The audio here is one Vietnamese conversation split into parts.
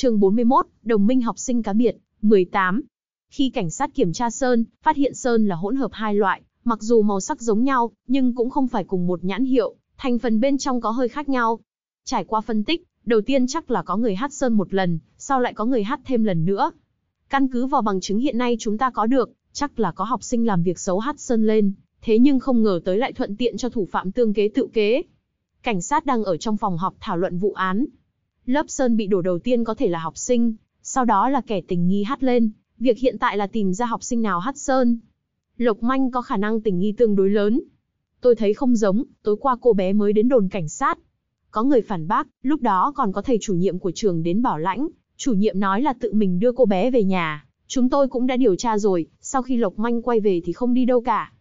Chương 41, Đồng minh học sinh cá biệt, 18. Khi cảnh sát kiểm tra sơn, phát hiện sơn là hỗn hợp hai loại, mặc dù màu sắc giống nhau, nhưng cũng không phải cùng một nhãn hiệu, thành phần bên trong có hơi khác nhau. Trải qua phân tích, đầu tiên chắc là có người hát sơn một lần, sau lại có người hát thêm lần nữa. Căn cứ vào bằng chứng hiện nay chúng ta có được, chắc là có học sinh làm việc xấu hát sơn lên, thế nhưng không ngờ tới lại thuận tiện cho thủ phạm tương kế tự kế. Cảnh sát đang ở trong phòng họp thảo luận vụ án, Lớp Sơn bị đổ đầu tiên có thể là học sinh, sau đó là kẻ tình nghi hát lên, việc hiện tại là tìm ra học sinh nào hát Sơn. Lộc Manh có khả năng tình nghi tương đối lớn. Tôi thấy không giống, tối qua cô bé mới đến đồn cảnh sát. Có người phản bác, lúc đó còn có thầy chủ nhiệm của trường đến bảo lãnh, chủ nhiệm nói là tự mình đưa cô bé về nhà. Chúng tôi cũng đã điều tra rồi, sau khi Lộc Manh quay về thì không đi đâu cả.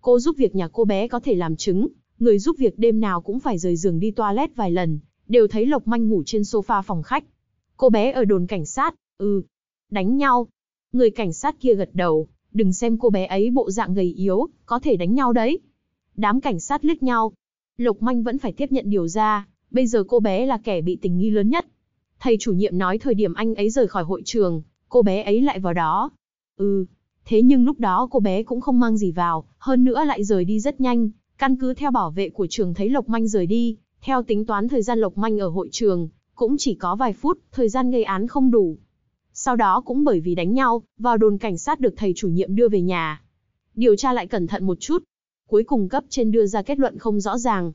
Cô giúp việc nhà cô bé có thể làm chứng, người giúp việc đêm nào cũng phải rời giường đi toilet vài lần, đều thấy Lộc Manh ngủ trên sofa phòng khách. Cô bé ở đồn cảnh sát, ừ, đánh nhau. Người cảnh sát kia gật đầu, đừng xem cô bé ấy bộ dạng gầy yếu, có thể đánh nhau đấy. Đám cảnh sát liếc nhau. Lộc Manh vẫn phải tiếp nhận điều ra, bây giờ cô bé là kẻ bị tình nghi lớn nhất. Thầy chủ nhiệm nói thời điểm anh ấy rời khỏi hội trường, cô bé ấy lại vào đó. Ừ, thế nhưng lúc đó cô bé cũng không mang gì vào, hơn nữa lại rời đi rất nhanh, căn cứ theo bảo vệ của trường thấy Lộc Manh rời đi, theo tính toán thời gian Lộc Manh ở hội trường, cũng chỉ có vài phút, thời gian gây án không đủ. Sau đó cũng bởi vì đánh nhau, vào đồn cảnh sát được thầy chủ nhiệm đưa về nhà. Điều tra lại cẩn thận một chút. Cuối cùng cấp trên đưa ra kết luận không rõ ràng.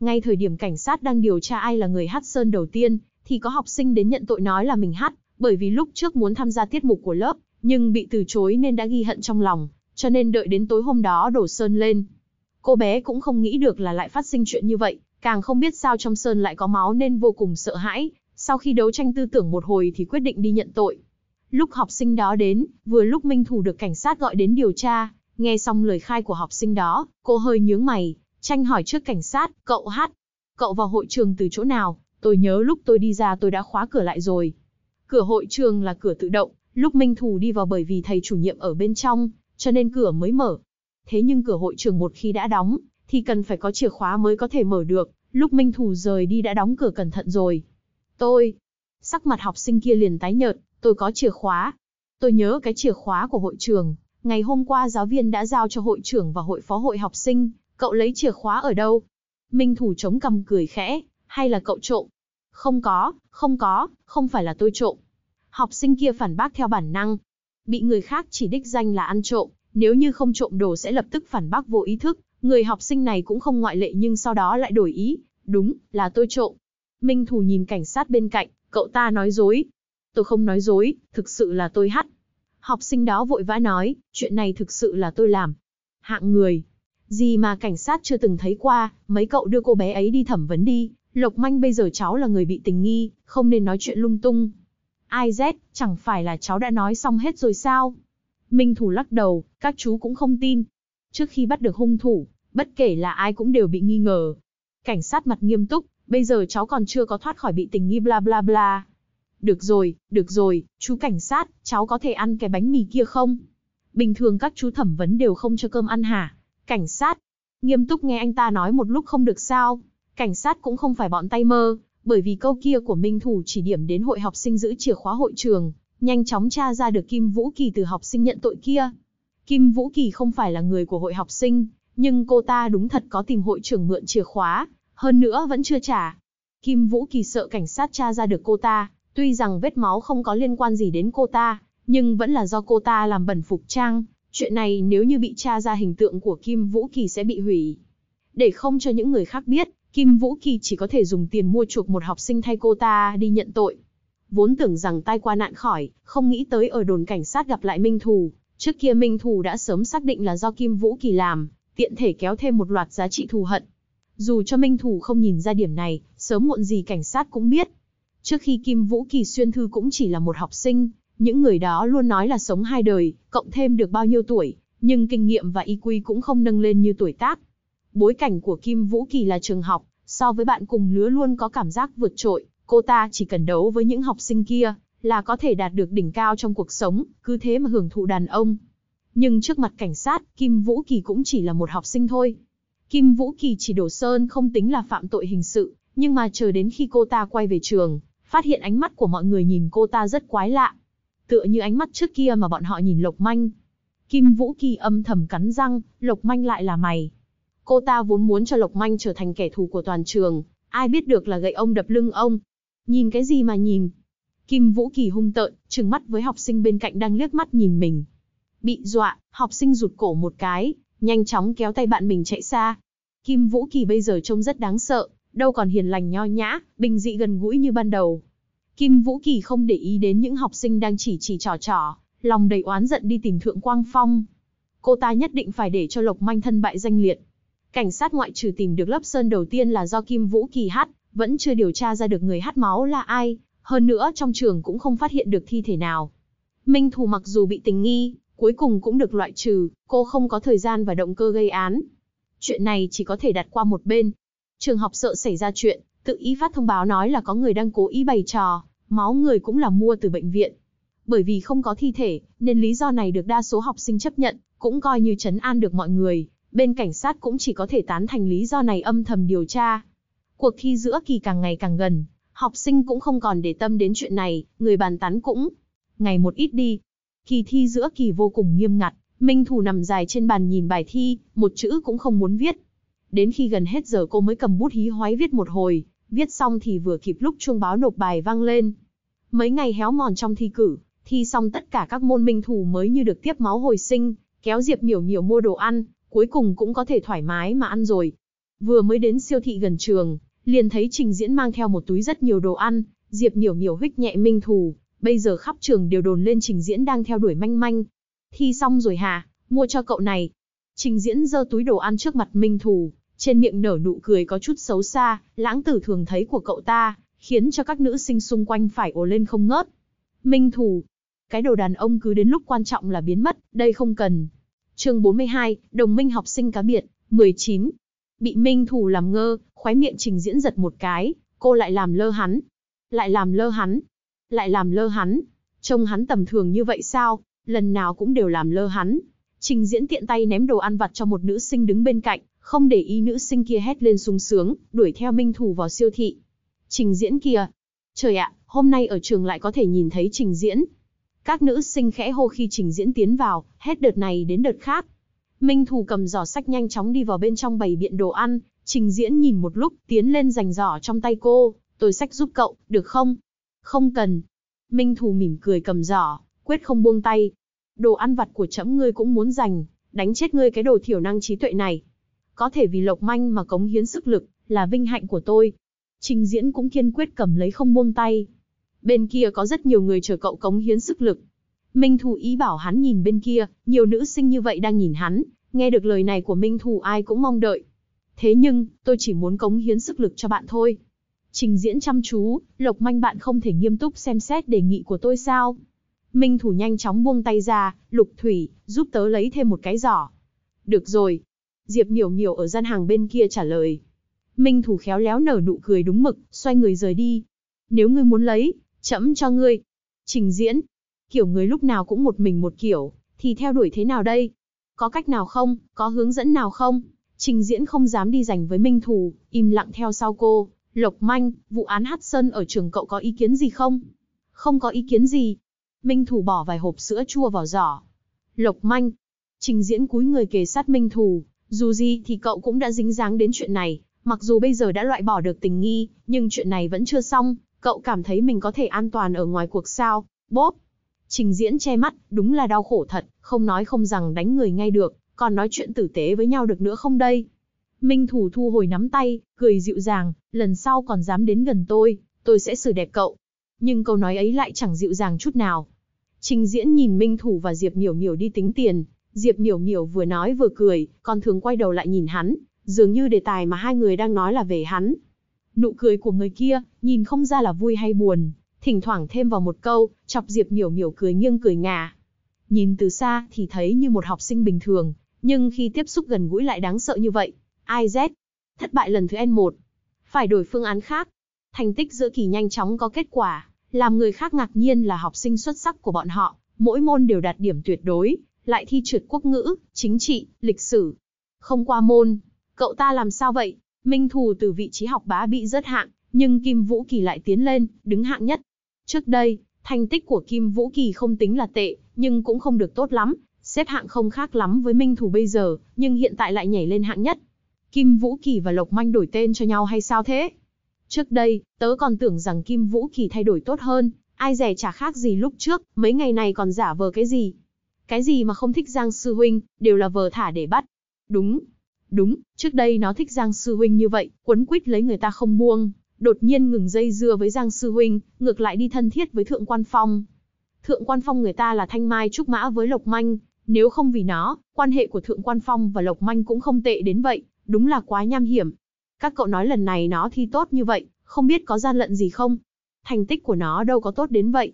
Ngay thời điểm cảnh sát đang điều tra ai là người hát sơn đầu tiên, thì có học sinh đến nhận tội nói là mình hát, bởi vì lúc trước muốn tham gia tiết mục của lớp, nhưng bị từ chối nên đã ghi hận trong lòng, cho nên đợi đến tối hôm đó đổ sơn lên. Cô bé cũng không nghĩ được là lại phát sinh chuyện như vậy, càng không biết sao trong sơn lại có máu nên vô cùng sợ hãi, sau khi đấu tranh tư tưởng một hồi thì quyết định đi nhận tội. Lúc học sinh đó đến, vừa lúc Minh Thù được cảnh sát gọi đến điều tra, nghe xong lời khai của học sinh đó, cô hơi nhướng mày, tranh hỏi trước cảnh sát, cậu hát, cậu vào hội trường từ chỗ nào, tôi nhớ lúc tôi đi ra tôi đã khóa cửa lại rồi. Cửa hội trường là cửa tự động, lúc Minh Thù đi vào bởi vì thầy chủ nhiệm ở bên trong, cho nên cửa mới mở. Thế nhưng cửa hội trường một khi đã đóng, thì cần phải có chìa khóa mới có thể mở được, Lúc Minh Thù rời đi đã đóng cửa cẩn thận rồi. Tôi, sắc mặt học sinh kia liền tái nhợt, tôi có chìa khóa. Tôi nhớ cái chìa khóa của hội trường, ngày hôm qua giáo viên đã giao cho hội trưởng và hội phó hội học sinh, cậu lấy chìa khóa ở đâu? Minh Thủ chống cầm cười khẽ, hay là cậu trộm? Không có, không có, không phải là tôi trộm. Học sinh kia phản bác theo bản năng. Bị người khác chỉ đích danh là ăn trộm, nếu như không trộm đồ sẽ lập tức phản bác vô ý thức, Người học sinh này cũng không ngoại lệ nhưng sau đó lại đổi ý, đúng, là tôi trộm. Minh Thù nhìn cảnh sát bên cạnh, cậu ta nói dối. Tôi không nói dối, thực sự là tôi hắt. Học sinh đó vội vã nói, chuyện này thực sự là tôi làm. Hạng người, gì mà cảnh sát chưa từng thấy qua, mấy cậu đưa cô bé ấy đi thẩm vấn đi, Lộc Manh bây giờ cháu là người bị tình nghi, không nên nói chuyện lung tung. Ai Z, chẳng phải là cháu đã nói xong hết rồi sao? Minh Thủ lắc đầu, các chú cũng không tin, Trước khi bắt được hung thủ, bất kể là ai cũng đều bị nghi ngờ. Cảnh sát mặt nghiêm túc, bây giờ cháu còn chưa có thoát khỏi bị tình nghi bla bla bla. Được rồi, được rồi, chú cảnh sát, cháu có thể ăn cái bánh mì kia không? Bình thường các chú thẩm vấn đều không cho cơm ăn hả? Cảnh sát, nghiêm túc nghe anh ta nói một lúc không được sao. Cảnh sát cũng không phải bọn tay mơ, bởi vì câu kia của Minh Thủ chỉ điểm đến hội học sinh giữ chìa khóa hội trường, nhanh chóng tra ra được Kim Vũ Kỳ từ học sinh nhận tội kia. Kim Vũ Kỳ không phải là người của hội học sinh, nhưng cô ta đúng thật có tìm hội trưởng mượn chìa khóa, hơn nữa vẫn chưa trả. Kim Vũ Kỳ sợ cảnh sát tra ra được cô ta, tuy rằng vết máu không có liên quan gì đến cô ta, nhưng vẫn là do cô ta làm bẩn phục trang. Chuyện này nếu như bị tra ra hình tượng của Kim Vũ Kỳ sẽ bị hủy. Để không cho những người khác biết, Kim Vũ Kỳ chỉ có thể dùng tiền mua chuộc một học sinh thay cô ta đi nhận tội. Vốn tưởng rằng tai qua nạn khỏi, không nghĩ tới ở đồn cảnh sát gặp lại Minh Thù, Trước kia Minh Thù đã sớm xác định là do Kim Vũ Kỳ làm, tiện thể kéo thêm một loạt giá trị thù hận. Dù cho Minh Thù không nhìn ra điểm này, sớm muộn gì cảnh sát cũng biết. Trước khi Kim Vũ Kỳ xuyên thư cũng chỉ là một học sinh, những người đó luôn nói là sống hai đời, cộng thêm được bao nhiêu tuổi, nhưng kinh nghiệm và IQ cũng không nâng lên như tuổi tác. Bối cảnh của Kim Vũ Kỳ là trường học, so với bạn cùng lứa luôn có cảm giác vượt trội, cô ta chỉ cần đấu với những học sinh kia, là có thể đạt được đỉnh cao trong cuộc sống, cứ thế mà hưởng thụ đàn ông. Nhưng trước mặt cảnh sát, Kim Vũ Kỳ cũng chỉ là một học sinh thôi. Kim Vũ Kỳ chỉ đổ sơn không tính là phạm tội hình sự, nhưng mà chờ đến khi cô ta quay về trường, phát hiện ánh mắt của mọi người nhìn cô ta rất quái lạ. Tựa như ánh mắt trước kia mà bọn họ nhìn Lộc Manh. Kim Vũ Kỳ âm thầm cắn răng, Lộc Manh lại là mày. Cô ta vốn muốn cho Lộc Manh trở thành kẻ thù của toàn trường, ai biết được là gậy ông đập lưng ông. Nhìn cái gì mà nhìn, Kim Vũ Kỳ hung tợn, trừng mắt với học sinh bên cạnh đang liếc mắt nhìn mình. Bị dọa, học sinh rụt cổ một cái, nhanh chóng kéo tay bạn mình chạy xa. Kim Vũ Kỳ bây giờ trông rất đáng sợ, đâu còn hiền lành nho nhã, bình dị gần gũi như ban đầu. Kim Vũ Kỳ không để ý đến những học sinh đang chỉ chỉ trò trò, lòng đầy oán giận đi tìm Thượng Quang Phong. Cô ta nhất định phải để cho Lộc Manh thân bại danh liệt. Cảnh sát ngoại trừ tìm được lớp sơn đầu tiên là do Kim Vũ Kỳ hát, vẫn chưa điều tra ra được người hát máu là ai, hơn nữa trong trường cũng không phát hiện được thi thể nào. Minh Thù mặc dù bị tình nghi, cuối cùng cũng được loại trừ, cô không có thời gian và động cơ gây án. Chuyện này chỉ có thể đặt qua một bên. Trường học sợ xảy ra chuyện, tự ý phát thông báo nói là có người đang cố ý bày trò, máu người cũng là mua từ bệnh viện. Bởi vì không có thi thể, nên lý do này được đa số học sinh chấp nhận, cũng coi như chấn an được mọi người, bên cảnh sát cũng chỉ có thể tán thành lý do này âm thầm điều tra. Cuộc thi giữa kỳ càng ngày càng gần, học sinh cũng không còn để tâm đến chuyện này, người bàn tán cũng ngày một ít đi. Kỳ thi giữa kỳ vô cùng nghiêm ngặt, Minh Thủ nằm dài trên bàn nhìn bài thi, một chữ cũng không muốn viết. Đến khi gần hết giờ cô mới cầm bút hí hoái viết một hồi, viết xong thì vừa kịp lúc chuông báo nộp bài vang lên. Mấy ngày héo mòn trong thi cử, thi xong tất cả các môn Minh Thủ mới như được tiếp máu hồi sinh, kéo Diệp Miểu Miểu mua đồ ăn, cuối cùng cũng có thể thoải mái mà ăn rồi. Vừa mới đến siêu thị gần trường, liền thấy trình diễn mang theo một túi rất nhiều đồ ăn, Diệp Miểu Miểu hích nhẹ minh thù, bây giờ khắp trường đều đồn lên trình diễn đang theo đuổi manh manh. Thi xong rồi hà mua cho cậu này. Trình diễn giơ túi đồ ăn trước mặt minh thù, trên miệng nở nụ cười có chút xấu xa, lãng tử thường thấy của cậu ta, khiến cho các nữ sinh xung quanh phải ồ lên không ngớt. Minh thù, cái đồ đàn ông cứ đến lúc quan trọng là biến mất, đây không cần. chương 42, đồng minh học sinh cá biệt, 19, bị minh Thù làm ngơ, khoái miệng trình diễn giật một cái, cô lại làm lơ hắn, lại làm lơ hắn, lại làm lơ hắn, trông hắn tầm thường như vậy sao, lần nào cũng đều làm lơ hắn. Trình diễn tiện tay ném đồ ăn vặt cho một nữ sinh đứng bên cạnh, không để ý nữ sinh kia hét lên sung sướng, đuổi theo minh Thù vào siêu thị. Trình diễn kia, trời ạ, hôm nay ở trường lại có thể nhìn thấy trình diễn. Các nữ sinh khẽ hô khi trình diễn tiến vào, hết đợt này đến đợt khác, Minh Thù cầm giỏ sách nhanh chóng đi vào bên trong bầy biện đồ ăn, Trình Diễn nhìn một lúc, tiến lên giành giỏ trong tay cô, tôi sách giúp cậu, được không? Không cần. Minh Thù mỉm cười cầm giỏ, quyết không buông tay. Đồ ăn vặt của chấm ngươi cũng muốn giành, đánh chết ngươi cái đồ thiểu năng trí tuệ này. Có thể vì lộc manh mà cống hiến sức lực, là vinh hạnh của tôi. Trình Diễn cũng kiên quyết cầm lấy không buông tay. Bên kia có rất nhiều người chờ cậu cống hiến sức lực, Minh Thù ý bảo hắn nhìn bên kia, nhiều nữ sinh như vậy đang nhìn hắn, nghe được lời này của Minh Thù ai cũng mong đợi. Thế nhưng, tôi chỉ muốn cống hiến sức lực cho bạn thôi. Trình diễn chăm chú, Lộc Manh bạn không thể nghiêm túc xem xét đề nghị của tôi sao? Minh Thủ nhanh chóng buông tay ra, Lục Thủy, giúp tớ lấy thêm một cái giỏ. Được rồi. Diệp Miểu Miểu ở gian hàng bên kia trả lời. Minh Thủ khéo léo nở nụ cười đúng mực, xoay người rời đi. Nếu ngươi muốn lấy, chẫm cho ngươi. Trình diễn, kiểu người lúc nào cũng một mình một kiểu, thì theo đuổi thế nào đây? Có cách nào không? Có hướng dẫn nào không? Trình diễn không dám đi giành với Minh Thù, im lặng theo sau cô. Lộc Manh, vụ án Hát Sơn ở trường cậu có ý kiến gì không? Không có ý kiến gì. Minh Thù bỏ vài hộp sữa chua vào giỏ. Lộc Manh, trình diễn cúi người kề sát Minh Thù. Dù gì thì cậu cũng đã dính dáng đến chuyện này. Mặc dù bây giờ đã loại bỏ được tình nghi, nhưng chuyện này vẫn chưa xong. Cậu cảm thấy mình có thể an toàn ở ngoài cuộc sao? Bốp! Trình diễn che mắt, đúng là đau khổ thật, không nói không rằng đánh người ngay được, còn nói chuyện tử tế với nhau được nữa không đây? Minh Thủ thu hồi nắm tay, cười dịu dàng, lần sau còn dám đến gần tôi, tôi sẽ xử đẹp cậu. Nhưng câu nói ấy lại chẳng dịu dàng chút nào. Trình diễn nhìn Minh Thủ và Diệp Miểu Miểu đi tính tiền, Diệp Miểu Miểu vừa nói vừa cười, còn thường quay đầu lại nhìn hắn, dường như đề tài mà hai người đang nói là về hắn. Nụ cười của người kia, nhìn không ra là vui hay buồn, thỉnh thoảng thêm vào một câu, chọc Diệp Miểu Miểu cười nghiêng cười ngả. Nhìn từ xa thì thấy như một học sinh bình thường, nhưng khi tiếp xúc gần gũi lại đáng sợ như vậy. Ai Z? Thất bại lần thứ N1. Phải đổi phương án khác. Thành tích giữa kỳ nhanh chóng có kết quả, làm người khác ngạc nhiên là học sinh xuất sắc của bọn họ, mỗi môn đều đạt điểm tuyệt đối, lại thi trượt quốc ngữ, chính trị, lịch sử. Không qua môn, cậu ta làm sao vậy? Minh Thù từ vị trí học bá bị rớt hạng, nhưng Kim Vũ Kỳ lại tiến lên, đứng hạng nhất. Trước đây, thành tích của Kim Vũ Kỳ không tính là tệ, nhưng cũng không được tốt lắm, xếp hạng không khác lắm với Minh Thủ bây giờ, nhưng hiện tại lại nhảy lên hạng nhất. Kim Vũ Kỳ và Lộc Manh đổi tên cho nhau hay sao thế? Trước đây, tớ còn tưởng rằng Kim Vũ Kỳ thay đổi tốt hơn, ai rẻ chả khác gì lúc trước, mấy ngày này còn giả vờ cái gì. Cái gì mà không thích Giang Sư Huynh, đều là vờ thả để bắt. Đúng, đúng, trước đây nó thích Giang Sư Huynh như vậy, quấn quýt lấy người ta không buông đột nhiên ngừng dây dưa với Giang Sư Huynh, ngược lại đi thân thiết với Thượng Quan Phong. Thượng Quan Phong người ta là thanh mai trúc mã với Lộc Manh, nếu không vì nó, quan hệ của Thượng Quan Phong và Lộc Manh cũng không tệ đến vậy, đúng là quá nham hiểm. Các cậu nói lần này nó thi tốt như vậy, không biết có gian lận gì không? Thành tích của nó đâu có tốt đến vậy.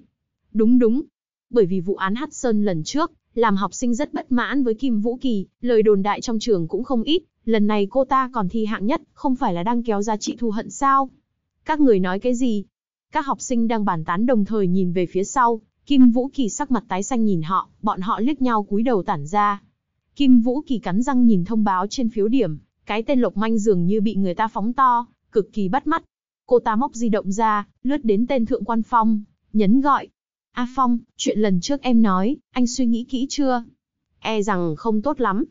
Đúng đúng. Bởi vì vụ án Hát Sơn lần trước, làm học sinh rất bất mãn với Kim Vũ Kỳ, lời đồn đại trong trường cũng không ít, lần này cô ta còn thi hạng nhất, không phải là đang kéo ra chị thù hận sao? Các người nói cái gì? Các học sinh đang bàn tán đồng thời nhìn về phía sau, Kim Vũ Kỳ sắc mặt tái xanh nhìn họ, bọn họ liếc nhau cúi đầu tản ra. Kim Vũ Kỳ cắn răng nhìn thông báo trên phiếu điểm, cái tên Lộc Manh dường như bị người ta phóng to, cực kỳ bắt mắt. Cô ta móc di động ra, lướt đến tên Thượng Quan Phong, nhấn gọi. A Phong, chuyện lần trước em nói, anh suy nghĩ kỹ chưa? E rằng không tốt lắm.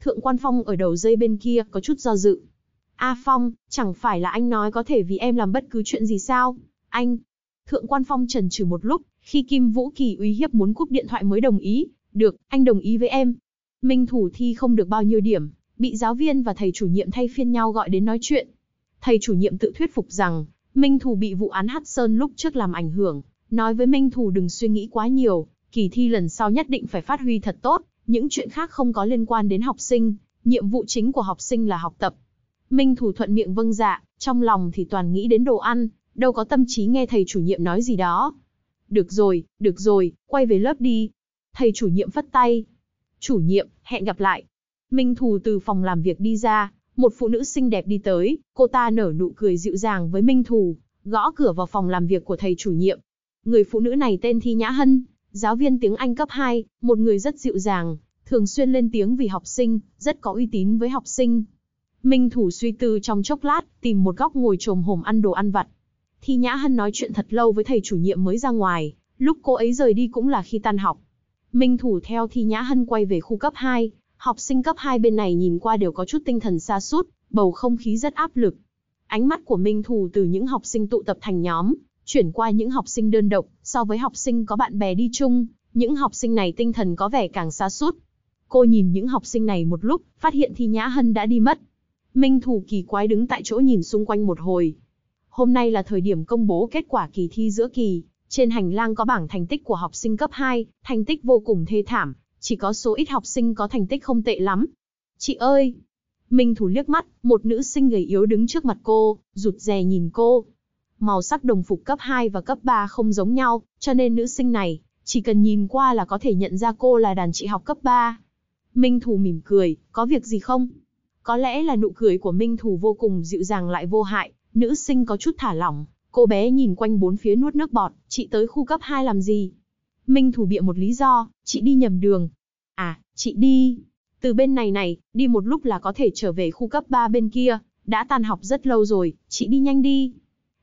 Thượng Quan Phong ở đầu dây bên kia có chút do dự. A Phong, chẳng phải là anh nói có thể vì em làm bất cứ chuyện gì sao? Anh! Thượng quan Phong trần trừ một lúc, khi Kim Vũ Kỳ uy hiếp muốn cúp điện thoại mới đồng ý. Được, anh đồng ý với em. Minh thủ thi không được bao nhiêu điểm, bị giáo viên và thầy chủ nhiệm thay phiên nhau gọi đến nói chuyện. Thầy chủ nhiệm tự thuyết phục rằng, Minh Thủ bị vụ án Hát Sơn lúc trước làm ảnh hưởng, nói với Minh Thủ đừng suy nghĩ quá nhiều, kỳ thi lần sau nhất định phải phát huy thật tốt, những chuyện khác không có liên quan đến học sinh, nhiệm vụ chính của học sinh là học tập, Minh Thủ thuận miệng vâng dạ, trong lòng thì toàn nghĩ đến đồ ăn, đâu có tâm trí nghe thầy chủ nhiệm nói gì đó. Được rồi, được rồi, quay về lớp đi. Thầy chủ nhiệm phất tay. Chủ nhiệm, hẹn gặp lại. Minh Thù từ phòng làm việc đi ra, một phụ nữ xinh đẹp đi tới, cô ta nở nụ cười dịu dàng với Minh Thù, gõ cửa vào phòng làm việc của thầy chủ nhiệm. Người phụ nữ này tên Thi Nhã Hân, giáo viên tiếng Anh cấp 2, một người rất dịu dàng, thường xuyên lên tiếng vì học sinh, rất có uy tín với học sinh. Minh Thủ suy tư trong chốc lát, tìm một góc ngồi trồm hổm ăn đồ ăn vặt. Thi Nhã Hân nói chuyện thật lâu với thầy chủ nhiệm mới ra ngoài, lúc cô ấy rời đi cũng là khi tan học. Minh Thủ theo Thi Nhã Hân quay về khu cấp 2, học sinh cấp 2 bên này nhìn qua đều có chút tinh thần xa sút bầu không khí rất áp lực. Ánh mắt của Minh Thủ từ những học sinh tụ tập thành nhóm, chuyển qua những học sinh đơn độc, so với học sinh có bạn bè đi chung, những học sinh này tinh thần có vẻ càng xa sút Cô nhìn những học sinh này một lúc, phát hiện Thi Nhã Hân đã đi mất, Minh Thù kỳ quái đứng tại chỗ nhìn xung quanh một hồi. Hôm nay là thời điểm công bố kết quả kỳ thi giữa kỳ, trên hành lang có bảng thành tích của học sinh cấp 2, thành tích vô cùng thê thảm, chỉ có số ít học sinh có thành tích không tệ lắm. Chị ơi! Minh Thù liếc mắt, một nữ sinh gầy yếu đứng trước mặt cô, rụt rè nhìn cô. Màu sắc đồng phục cấp 2 và cấp 3 không giống nhau, cho nên nữ sinh này, chỉ cần nhìn qua là có thể nhận ra cô là đàn chị học cấp 3. Minh Thù mỉm cười, có việc gì không? Có lẽ là nụ cười của Minh Thù vô cùng dịu dàng lại vô hại, nữ sinh có chút thả lỏng, cô bé nhìn quanh bốn phía nuốt nước bọt, chị tới khu cấp 2 làm gì? Minh Thù bịa một lý do, chị đi nhầm đường. À, chị đi. Từ bên này này, đi một lúc là có thể trở về khu cấp 3 bên kia, đã tan học rất lâu rồi, chị đi nhanh đi.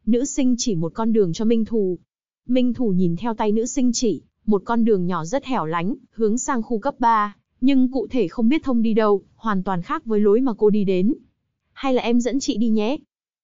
Nữ sinh chỉ một con đường cho Minh Thù. Minh Thù nhìn theo tay nữ sinh chỉ, một con đường nhỏ rất hẻo lánh, hướng sang khu cấp 3 nhưng cụ thể không biết thông đi đâu, hoàn toàn khác với lối mà cô đi đến. Hay là em dẫn chị đi nhé?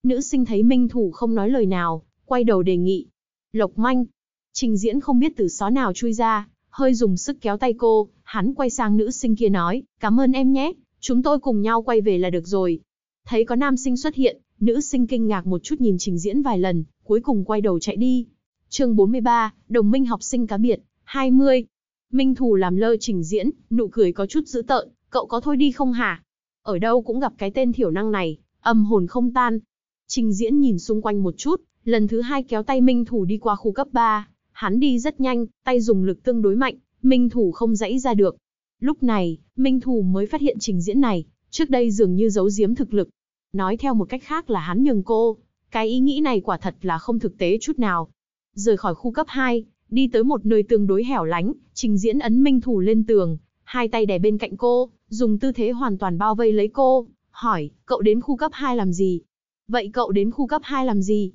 Nữ sinh thấy Minh Thủ không nói lời nào, quay đầu đề nghị. Lộc manh. Trình diễn không biết từ xó nào chui ra, hơi dùng sức kéo tay cô, hắn quay sang nữ sinh kia nói, cảm ơn em nhé, chúng tôi cùng nhau quay về là được rồi. Thấy có nam sinh xuất hiện, nữ sinh kinh ngạc một chút nhìn trình diễn vài lần, cuối cùng quay đầu chạy đi. chương 43, đồng minh học sinh cá biệt, 20, Minh Thù làm lơ trình diễn, nụ cười có chút dữ tợn, cậu có thôi đi không hả? Ở đâu cũng gặp cái tên thiểu năng này, âm hồn không tan. Trình diễn nhìn xung quanh một chút, lần thứ hai kéo tay Minh Thủ đi qua khu cấp 3. Hắn đi rất nhanh, tay dùng lực tương đối mạnh, Minh Thủ không dãy ra được. Lúc này, Minh Thủ mới phát hiện trình diễn này, trước đây dường như giấu giếm thực lực. Nói theo một cách khác là hắn nhường cô, cái ý nghĩ này quả thật là không thực tế chút nào. Rời khỏi khu cấp 2, Đi tới một nơi tương đối hẻo lánh, trình diễn ấn minh thủ lên tường, hai tay đè bên cạnh cô, dùng tư thế hoàn toàn bao vây lấy cô, hỏi, cậu đến khu cấp 2 làm gì? Vậy cậu đến khu cấp 2 làm gì?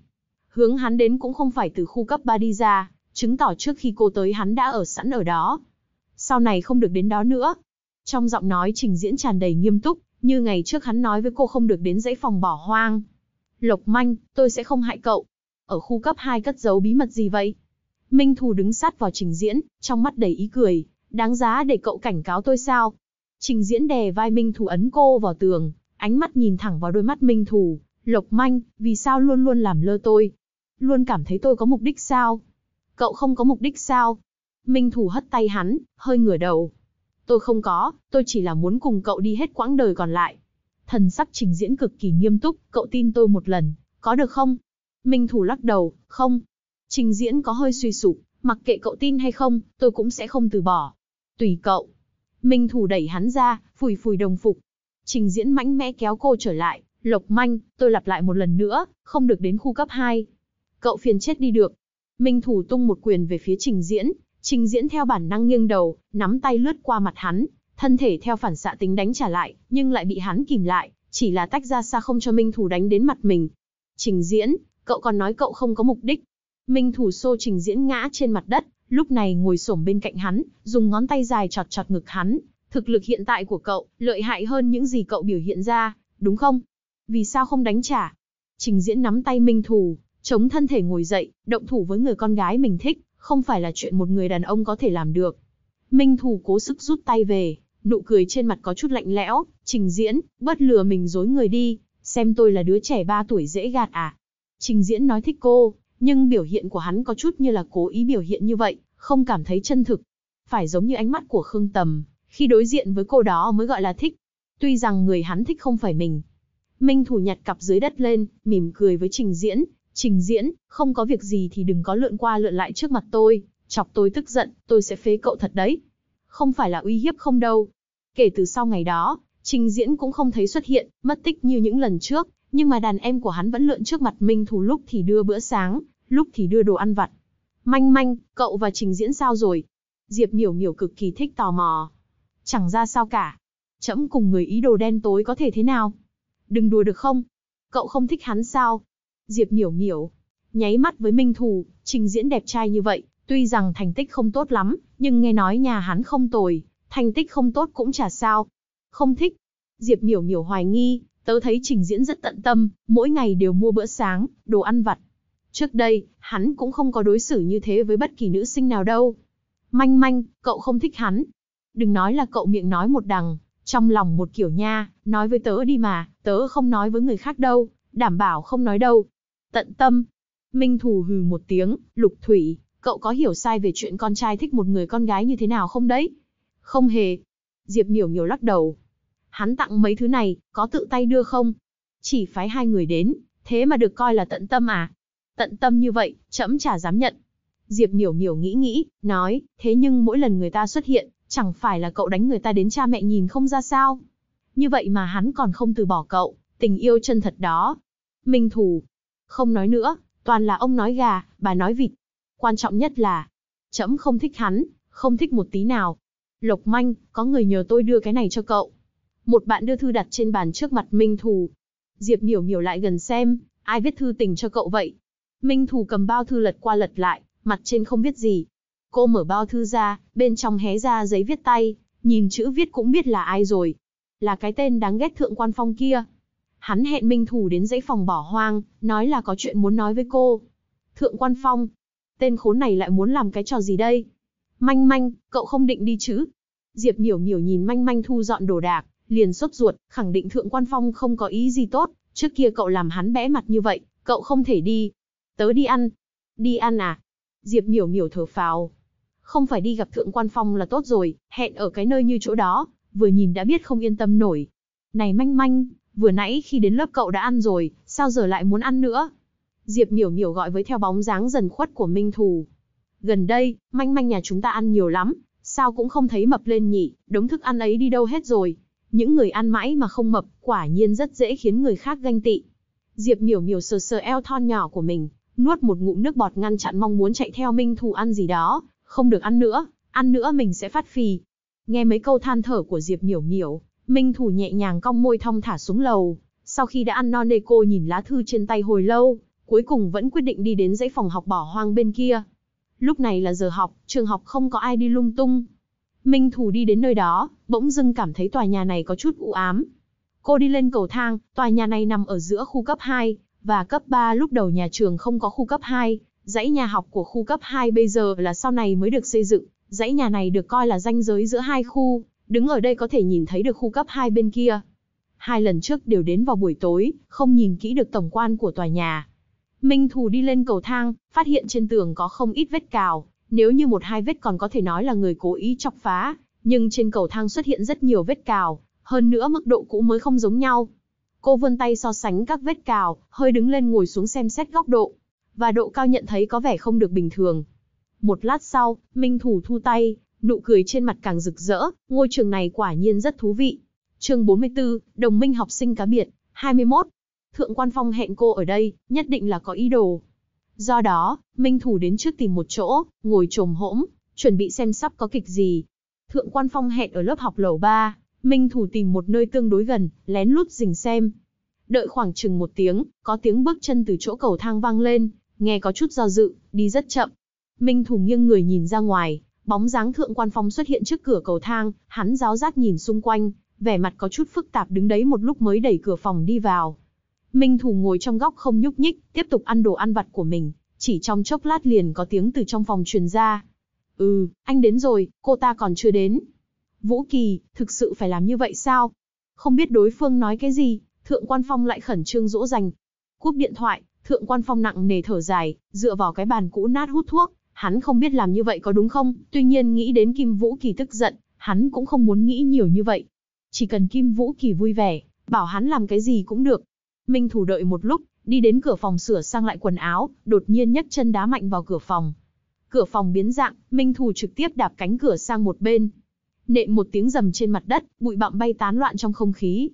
Hướng hắn đến cũng không phải từ khu cấp 3 đi ra, chứng tỏ trước khi cô tới hắn đã ở sẵn ở đó. Sau này không được đến đó nữa. Trong giọng nói trình diễn tràn đầy nghiêm túc, như ngày trước hắn nói với cô không được đến dãy phòng bỏ hoang. Lộc manh, tôi sẽ không hại cậu. Ở khu cấp 2 cất giấu bí mật gì vậy? Minh Thù đứng sát vào trình diễn, trong mắt đầy ý cười, đáng giá để cậu cảnh cáo tôi sao? Trình diễn đè vai Minh Thù ấn cô vào tường, ánh mắt nhìn thẳng vào đôi mắt Minh Thù, Lộc Manh, vì sao luôn luôn làm lơ tôi? Luôn cảm thấy tôi có mục đích sao? Cậu không có mục đích sao? Minh Thù hất tay hắn, hơi ngửa đầu. Tôi không có, tôi chỉ là muốn cùng cậu đi hết quãng đời còn lại. Thần sắc trình diễn cực kỳ nghiêm túc, cậu tin tôi một lần, có được không? Minh Thù lắc đầu, không, Trình diễn có hơi suy sụp, mặc kệ cậu tin hay không, tôi cũng sẽ không từ bỏ. Tùy cậu. Minh Thủ đẩy hắn ra, phủi phủi đồng phục. Trình diễn mãnh mẽ kéo cô trở lại, Lộc Manh, tôi lặp lại một lần nữa, không được đến khu cấp 2. Cậu phiền chết đi được. Minh Thủ tung một quyền về phía trình diễn, trình diễn theo bản năng nghiêng đầu, nắm tay lướt qua mặt hắn, thân thể theo phản xạ tính đánh trả lại, nhưng lại bị hắn kìm lại, chỉ là tách ra xa không cho Minh Thủ đánh đến mặt mình. Trình diễn, cậu còn nói cậu không có mục đích, Minh thủ sô trình diễn ngã trên mặt đất, lúc này ngồi xổm bên cạnh hắn, dùng ngón tay dài chọt chọt ngực hắn. Thực lực hiện tại của cậu, lợi hại hơn những gì cậu biểu hiện ra, đúng không? Vì sao không đánh trả? Trình diễn nắm tay Minh thủ, chống thân thể ngồi dậy, động thủ với người con gái mình thích, không phải là chuyện một người đàn ông có thể làm được. Minh thủ cố sức rút tay về, nụ cười trên mặt có chút lạnh lẽo, trình diễn, bất lừa mình dối người đi, xem tôi là đứa trẻ 3 tuổi dễ gạt à. Trình diễn nói thích cô, nhưng biểu hiện của hắn có chút như là cố ý biểu hiện như vậy, không cảm thấy chân thực. Phải giống như ánh mắt của Khương Tầm, khi đối diện với cô đó mới gọi là thích. Tuy rằng người hắn thích không phải mình. Minh Thủ nhặt cặp dưới đất lên, mỉm cười với Trình Diễn. Trình Diễn, không có việc gì thì đừng có lượn qua lượn lại trước mặt tôi, chọc tôi tức giận, tôi sẽ phế cậu thật đấy. Không phải là uy hiếp không đâu. Kể từ sau ngày đó, Trình Diễn cũng không thấy xuất hiện, mất tích như những lần trước, nhưng mà đàn em của hắn vẫn lượn trước mặt Minh Thù lúc thì đưa bữa sáng, lúc thì đưa đồ ăn vặt. Manh manh, cậu và trình diễn sao rồi? Diệp Miểu Miểu cực kỳ thích tò mò. Chẳng ra sao cả. Chấm cùng người ý đồ đen tối có thể thế nào? Đừng đùa được không? Cậu không thích hắn sao? Diệp Miểu Miểu. Nháy mắt với Minh Thù, trình diễn đẹp trai như vậy, tuy rằng thành tích không tốt lắm, nhưng nghe nói nhà hắn không tồi, thành tích không tốt cũng chả sao. Không thích. Diệp Miểu Miểu hoài nghi, Tớ thấy trình diễn rất tận tâm, mỗi ngày đều mua bữa sáng, đồ ăn vặt. Trước đây, hắn cũng không có đối xử như thế với bất kỳ nữ sinh nào đâu. Manh manh, cậu không thích hắn. Đừng nói là cậu miệng nói một đằng, trong lòng một kiểu nha, nói với tớ đi mà, tớ không nói với người khác đâu, đảm bảo không nói đâu. Tận tâm. Minh Thù hừ một tiếng, lục thủy, cậu có hiểu sai về chuyện con trai thích một người con gái như thế nào không đấy? Không hề. Diệp miểu miểu lắc đầu, hắn tặng mấy thứ này, có tự tay đưa không? Chỉ phái hai người đến, thế mà được coi là tận tâm à? Tận tâm như vậy, trẫm chả dám nhận. Diệp Miểu Miểu nghĩ nghĩ, nói, thế nhưng mỗi lần người ta xuất hiện, chẳng phải là cậu đánh người ta đến cha mẹ nhìn không ra sao? Như vậy mà hắn còn không từ bỏ cậu, tình yêu chân thật đó. Minh Thủ, không nói nữa, toàn là ông nói gà, bà nói vịt. Quan trọng nhất là, trẫm không thích hắn, không thích một tí nào. Lộc Manh, có người nhờ tôi đưa cái này cho cậu. Một bạn đưa thư đặt trên bàn trước mặt Minh Thù. Diệp Miểu Miểu lại gần xem, ai viết thư tình cho cậu vậy? Minh Thù cầm bao thư lật qua lật lại, mặt trên không viết gì. Cô mở bao thư ra, bên trong hé ra giấy viết tay, nhìn chữ viết cũng biết là ai rồi. Là cái tên đáng ghét thượng quan phong kia. Hắn hẹn Minh Thù đến dãy phòng bỏ hoang, nói là có chuyện muốn nói với cô. Thượng quan phong, tên khốn này lại muốn làm cái trò gì đây? Manh manh, cậu không định đi chứ? Diệp miểu miểu nhìn manh manh thu dọn đồ đạc, liền sốt ruột, khẳng định Thượng Quan Phong không có ý gì tốt, trước kia cậu làm hắn bẽ mặt như vậy, cậu không thể đi. Tớ đi ăn. Đi ăn à? Diệp miểu miểu thở phào. Không phải đi gặp Thượng Quan Phong là tốt rồi, hẹn ở cái nơi như chỗ đó, vừa nhìn đã biết không yên tâm nổi. Này manh manh, vừa nãy khi đến lớp cậu đã ăn rồi, sao giờ lại muốn ăn nữa? Diệp miểu miểu gọi với theo bóng dáng dần khuất của Minh Thù. Gần đây, manh manh nhà chúng ta ăn nhiều lắm, sao cũng không thấy mập lên nhỉ, đống thức ăn ấy đi đâu hết rồi, những người ăn mãi mà không mập, quả nhiên rất dễ khiến người khác ganh tị. Diệp miểu miểu sờ sờ eo thon nhỏ của mình, nuốt một ngụm nước bọt ngăn chặn mong muốn chạy theo Minh Thù ăn gì đó, không được ăn nữa, ăn nữa mình sẽ phát phì. Nghe mấy câu than thở của Diệp miểu miểu, Minh Thù nhẹ nhàng cong môi thong thả xuống lầu. Sau khi đã ăn no nê cô nhìn lá thư trên tay hồi lâu, cuối cùng vẫn quyết định đi đến dãy phòng học bỏ hoang bên kia. Lúc này là giờ học, trường học không có ai đi lung tung, Minh Thù đi đến nơi đó, bỗng dưng cảm thấy tòa nhà này có chút u ám. Cô đi lên cầu thang, tòa nhà này nằm ở giữa khu cấp 2 và cấp 3 lúc đầu nhà trường không có khu cấp 2, dãy nhà học của khu cấp 2 bây giờ là sau này mới được xây dựng, dãy nhà này được coi là ranh giới giữa hai khu, đứng ở đây có thể nhìn thấy được khu cấp 2 bên kia. Hai lần trước đều đến vào buổi tối, không nhìn kỹ được tổng quan của tòa nhà. Minh Thù đi lên cầu thang, phát hiện trên tường có không ít vết cào, nếu như một hai vết còn có thể nói là người cố ý chọc phá, nhưng trên cầu thang xuất hiện rất nhiều vết cào, hơn nữa mức độ cũ mới không giống nhau. Cô vươn tay so sánh các vết cào, hơi đứng lên ngồi xuống xem xét góc độ, và độ cao nhận thấy có vẻ không được bình thường. Một lát sau, Minh Thủ thu tay, nụ cười trên mặt càng rực rỡ, ngôi trường này quả nhiên rất thú vị. Chương 44, Đồng minh học sinh cá biệt, 21. Thượng Quan Phong hẹn cô ở đây, nhất định là có ý đồ. Do đó, Minh Thủ đến trước tìm một chỗ, ngồi trồm hỗm, chuẩn bị xem sắp có kịch gì. Thượng quan phong hẹn ở lớp học lầu 3, Minh Thủ tìm một nơi tương đối gần, lén lút dình xem. Đợi khoảng chừng một tiếng, có tiếng bước chân từ chỗ cầu thang vang lên, nghe có chút do dự, đi rất chậm. Minh Thủ nghiêng người nhìn ra ngoài, bóng dáng thượng quan phong xuất hiện trước cửa cầu thang, hắn giáo giác nhìn xung quanh, vẻ mặt có chút phức tạp đứng đấy một lúc mới đẩy cửa phòng đi vào. Minh Thù ngồi trong góc không nhúc nhích, tiếp tục ăn đồ ăn vặt của mình, chỉ trong chốc lát liền có tiếng từ trong phòng truyền ra. Ừ, anh đến rồi, cô ta còn chưa đến. Vũ Kỳ, thực sự phải làm như vậy sao? Không biết đối phương nói cái gì, Thượng Quan Phong lại khẩn trương dỗ dành. Cúp điện thoại, Thượng Quan Phong nặng nề thở dài, dựa vào cái bàn cũ nát hút thuốc. Hắn không biết làm như vậy có đúng không, tuy nhiên nghĩ đến Kim Vũ Kỳ tức giận, hắn cũng không muốn nghĩ nhiều như vậy. Chỉ cần Kim Vũ Kỳ vui vẻ, bảo hắn làm cái gì cũng được, Minh Thủ đợi một lúc, đi đến cửa phòng sửa sang lại quần áo, đột nhiên nhấc chân đá mạnh vào cửa phòng. Cửa phòng biến dạng, Minh Thủ trực tiếp đạp cánh cửa sang một bên. Nện một tiếng rầm trên mặt đất, bụi bặm bay tán loạn trong không khí.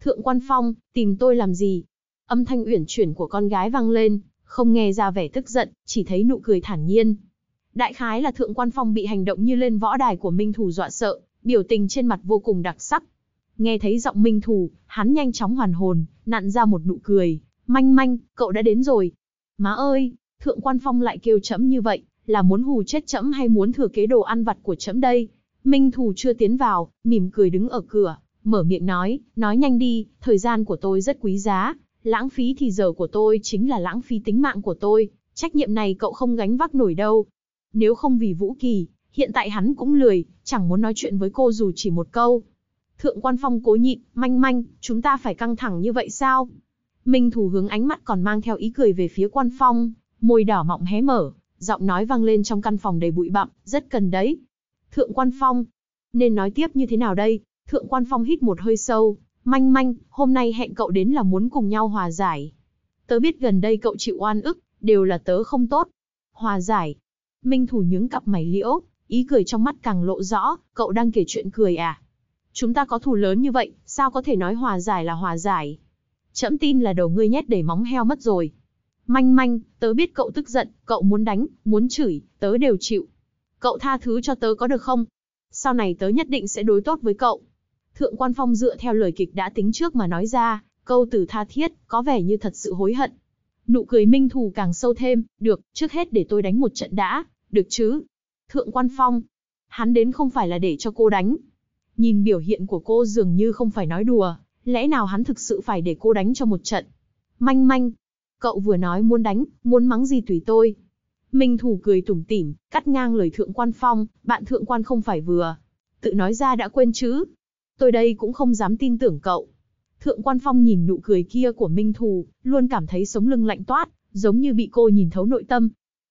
Thượng Quan Phong, tìm tôi làm gì? Âm thanh uyển chuyển của con gái vang lên, không nghe ra vẻ tức giận, chỉ thấy nụ cười thản nhiên. Đại khái là Thượng Quan Phong bị hành động như lên võ đài của Minh Thủ dọa sợ, biểu tình trên mặt vô cùng đặc sắc, Nghe thấy giọng Minh Thù, hắn nhanh chóng hoàn hồn, nặn ra một nụ cười. Manh manh, cậu đã đến rồi. Má ơi, thượng quan phong lại kêu chấm như vậy, là muốn hù chết chấm hay muốn thừa kế đồ ăn vặt của chấm đây? Minh Thù chưa tiến vào, mỉm cười đứng ở cửa, mở miệng nói, nói nhanh đi, thời gian của tôi rất quý giá, lãng phí thì giờ của tôi chính là lãng phí tính mạng của tôi, trách nhiệm này cậu không gánh vác nổi đâu. Nếu không vì Vũ Kỳ, hiện tại hắn cũng lười, chẳng muốn nói chuyện với cô dù chỉ một câu, Thượng quan phong cố nhịn, manh manh, chúng ta phải căng thẳng như vậy sao? Minh thủ hướng ánh mắt còn mang theo ý cười về phía quan phong, môi đỏ mọng hé mở, giọng nói vang lên trong căn phòng đầy bụi bặm, rất cần đấy. Thượng quan phong, nên nói tiếp như thế nào đây? Thượng quan phong hít một hơi sâu, manh manh, hôm nay hẹn cậu đến là muốn cùng nhau hòa giải. Tớ biết gần đây cậu chịu oan ức, đều là tớ không tốt. Hòa giải. Minh thủ nhướng cặp mày liễu, ý cười trong mắt càng lộ rõ, cậu đang kể chuyện cười à? Chúng ta có thù lớn như vậy, sao có thể nói hòa giải là hòa giải? Chậm tin là đầu ngươi nhét đầy móng heo mất rồi. Manh manh, tớ biết cậu tức giận, cậu muốn đánh, muốn chửi, tớ đều chịu. Cậu tha thứ cho tớ có được không? Sau này tớ nhất định sẽ đối tốt với cậu. Thượng quan phong dựa theo lời kịch đã tính trước mà nói ra, câu từ tha thiết, có vẻ như thật sự hối hận. Nụ cười minh thù càng sâu thêm, được, trước hết để tôi đánh một trận đã, được chứ? Thượng quan phong, hắn đến không phải là để cho cô đánh, Nhìn biểu hiện của cô dường như không phải nói đùa, lẽ nào hắn thực sự phải để cô đánh cho một trận. Manh manh, cậu vừa nói muốn đánh, muốn mắng gì tùy tôi. Minh Thủ cười tủm tỉm, cắt ngang lời thượng quan phong, bạn thượng quan không phải vừa. Tự nói ra đã quên chứ. Tôi đây cũng không dám tin tưởng cậu. Thượng quan phong nhìn nụ cười kia của Minh Thù, luôn cảm thấy sống lưng lạnh toát, giống như bị cô nhìn thấu nội tâm.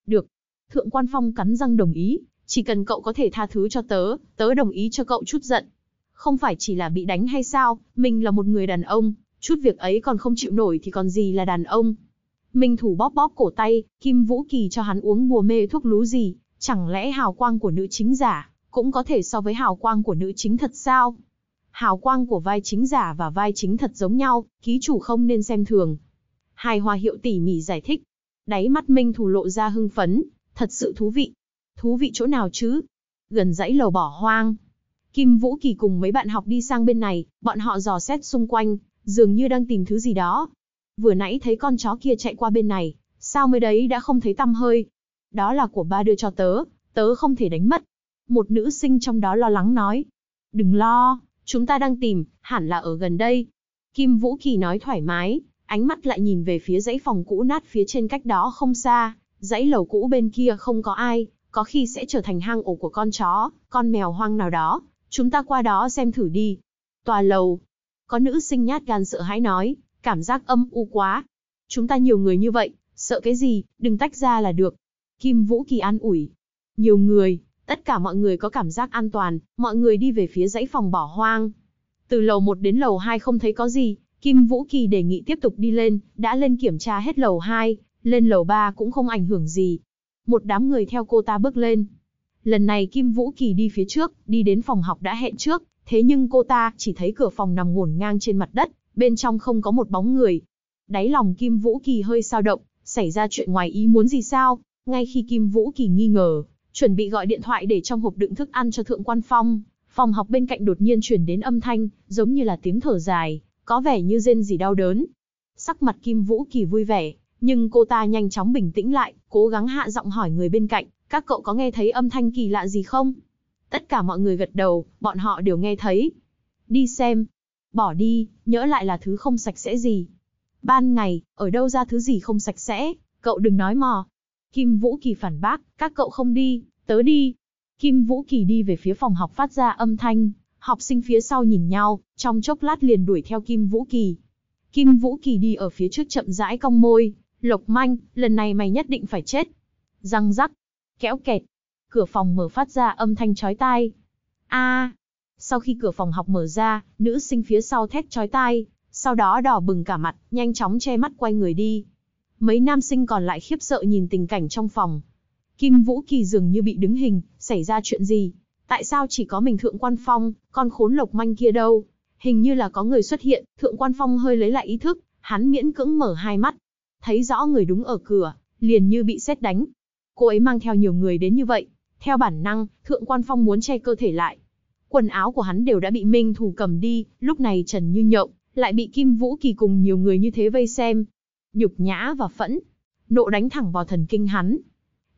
Được. Thượng quan phong cắn răng đồng ý, chỉ cần cậu có thể tha thứ cho tớ, tớ đồng ý cho cậu chút giận. Không phải chỉ là bị đánh hay sao, mình là một người đàn ông, chút việc ấy còn không chịu nổi thì còn gì là đàn ông. Minh thủ bóp bóp cổ tay, Kim Vũ Kỳ cho hắn uống bùa mê thuốc lú gì, chẳng lẽ hào quang của nữ chính giả, cũng có thể so với hào quang của nữ chính thật sao? Hào quang của vai chính giả và vai chính thật giống nhau, ký chủ không nên xem thường. Hài hòa hiệu tỉ mỉ giải thích. Đáy mắt Minh thủ lộ ra hưng phấn, thật sự thú vị, Thú vị chỗ nào chứ? Gần dãy lầu bỏ hoang. Kim Vũ Kỳ cùng mấy bạn học đi sang bên này, bọn họ dò xét xung quanh, dường như đang tìm thứ gì đó. Vừa nãy thấy con chó kia chạy qua bên này, sao mới đấy đã không thấy tăm hơi. Đó là của ba đưa cho tớ, tớ không thể đánh mất. Một nữ sinh trong đó lo lắng nói. Đừng lo, chúng ta đang tìm, hẳn là ở gần đây. Kim Vũ Kỳ nói thoải mái, ánh mắt lại nhìn về phía dãy phòng cũ nát phía trên cách đó không xa, dãy lầu cũ bên kia không có ai, có khi sẽ trở thành hang ổ của con chó, con mèo hoang nào đó, chúng ta qua đó xem thử đi. Tòa lầu. Có nữ sinh nhát gan sợ hãi nói, cảm giác âm u quá. Chúng ta nhiều người như vậy, sợ cái gì, đừng tách ra là được. Kim Vũ Kỳ an ủi. Nhiều người, tất cả mọi người có cảm giác an toàn, mọi người đi về phía dãy phòng bỏ hoang. Từ lầu 1 đến lầu 2 không thấy có gì, Kim Vũ Kỳ đề nghị tiếp tục đi lên, đã lên kiểm tra hết lầu 2, lên lầu 3 cũng không ảnh hưởng gì, một đám người theo cô ta bước lên. Lần này Kim Vũ Kỳ đi phía trước, đi đến phòng học đã hẹn trước, thế nhưng cô ta chỉ thấy cửa phòng nằm ngổn ngang trên mặt đất, bên trong không có một bóng người. Đáy lòng Kim Vũ Kỳ hơi sao động, xảy ra chuyện ngoài ý muốn gì sao? Ngay khi Kim Vũ Kỳ nghi ngờ, chuẩn bị gọi điện thoại để trong hộp đựng thức ăn cho Thượng Quan Phong, phòng học bên cạnh đột nhiên chuyển đến âm thanh, giống như là tiếng thở dài, có vẻ như rên gì đau đớn. Sắc mặt Kim Vũ Kỳ vui vẻ, nhưng cô ta nhanh chóng bình tĩnh lại, cố gắng hạ giọng hỏi người bên cạnh, các cậu có nghe thấy âm thanh kỳ lạ gì không? Tất cả mọi người gật đầu, bọn họ đều nghe thấy. Đi xem. Bỏ đi, nhỡ lại là thứ không sạch sẽ gì. Ban ngày, ở đâu ra thứ gì không sạch sẽ, cậu đừng nói mò. Kim Vũ Kỳ phản bác, các cậu không đi, tớ đi. Kim Vũ Kỳ đi về phía phòng học phát ra âm thanh, học sinh phía sau nhìn nhau, trong chốc lát liền đuổi theo Kim Vũ Kỳ. Kim Vũ Kỳ đi ở phía trước chậm rãi cong môi, Lộc manh, lần này mày nhất định phải chết. Răng rắc, kéo kẹt. Cửa phòng mở phát ra âm thanh chói tai. A. Sau khi cửa phòng học mở ra, nữ sinh phía sau thét chói tai, sau đó đỏ bừng cả mặt, nhanh chóng che mắt quay người đi. Mấy nam sinh còn lại khiếp sợ nhìn tình cảnh trong phòng. Kim Vũ Kỳ dường như bị đứng hình, xảy ra chuyện gì? Tại sao chỉ có mình Thượng Quan Phong, con khốn lộc manh kia đâu? Hình như là có người xuất hiện, Thượng Quan Phong hơi lấy lại ý thức, hắn miễn cưỡng mở hai mắt, thấy rõ người đúng ở cửa, liền như bị sét đánh. Cô ấy mang theo nhiều người đến như vậy, theo bản năng, Thượng Quan Phong muốn che cơ thể lại. Quần áo của hắn đều đã bị Minh Thù cầm đi, lúc này Trần Như Nhộng lại bị Kim Vũ Kỳ cùng nhiều người như thế vây xem. Nhục nhã và phẫn, nộ đánh thẳng vào thần kinh hắn.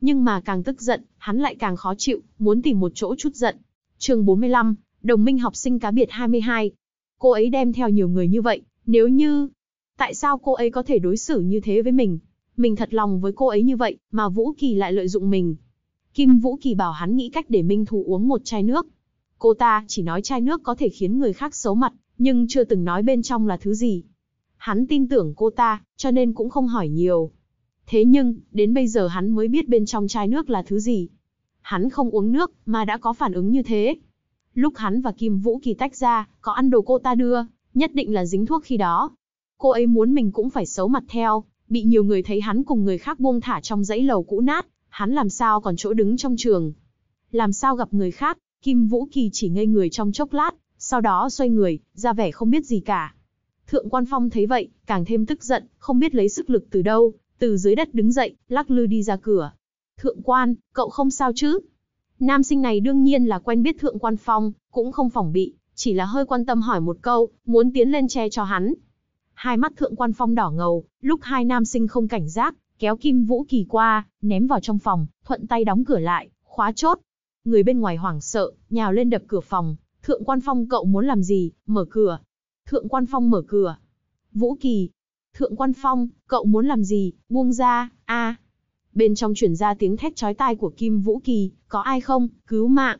Nhưng mà càng tức giận, hắn lại càng khó chịu, muốn tìm một chỗ chút giận. Chương 45, Đồng minh học sinh cá biệt 22. Cô ấy đem theo nhiều người như vậy, nếu như Tại sao cô ấy có thể đối xử như thế với mình? Mình thật lòng với cô ấy như vậy, mà Vũ Kỳ lại lợi dụng mình. Kim Vũ Kỳ bảo hắn nghĩ cách để Minh Thù uống một chai nước. Cô ta chỉ nói chai nước có thể khiến người khác xấu mặt, nhưng chưa từng nói bên trong là thứ gì. Hắn tin tưởng cô ta, cho nên cũng không hỏi nhiều. Thế nhưng, đến bây giờ hắn mới biết bên trong chai nước là thứ gì. Hắn không uống nước, mà đã có phản ứng như thế. Lúc hắn và Kim Vũ Kỳ tách ra, có ăn đồ cô ta đưa, nhất định là dính thuốc khi đó, Cô ấy muốn mình cũng phải xấu mặt theo, bị nhiều người thấy hắn cùng người khác buông thả trong dãy lầu cũ nát, hắn làm sao còn chỗ đứng trong trường. Làm sao gặp người khác, Kim Vũ Kỳ chỉ ngây người trong chốc lát, sau đó xoay người, ra vẻ không biết gì cả. Thượng quan phong thấy vậy, càng thêm tức giận, không biết lấy sức lực từ đâu, từ dưới đất đứng dậy, lắc lư đi ra cửa. Thượng quan, cậu không sao chứ? Nam sinh này đương nhiên là quen biết thượng quan phong, cũng không phòng bị, chỉ là hơi quan tâm hỏi một câu, muốn tiến lên che cho hắn. Hai mắt thượng quan phong đỏ ngầu, lúc hai nam sinh không cảnh giác, kéo kim vũ kỳ qua, ném vào trong phòng, thuận tay đóng cửa lại, khóa chốt. Người bên ngoài hoảng sợ, nhào lên đập cửa phòng, thượng quan phong cậu muốn làm gì, mở cửa. Thượng quan phong mở cửa. Vũ kỳ. Thượng quan phong, cậu muốn làm gì, buông ra, a. Bên trong truyền ra tiếng thét chói tai của Kim Vũ Kỳ, có ai không, cứu mạng.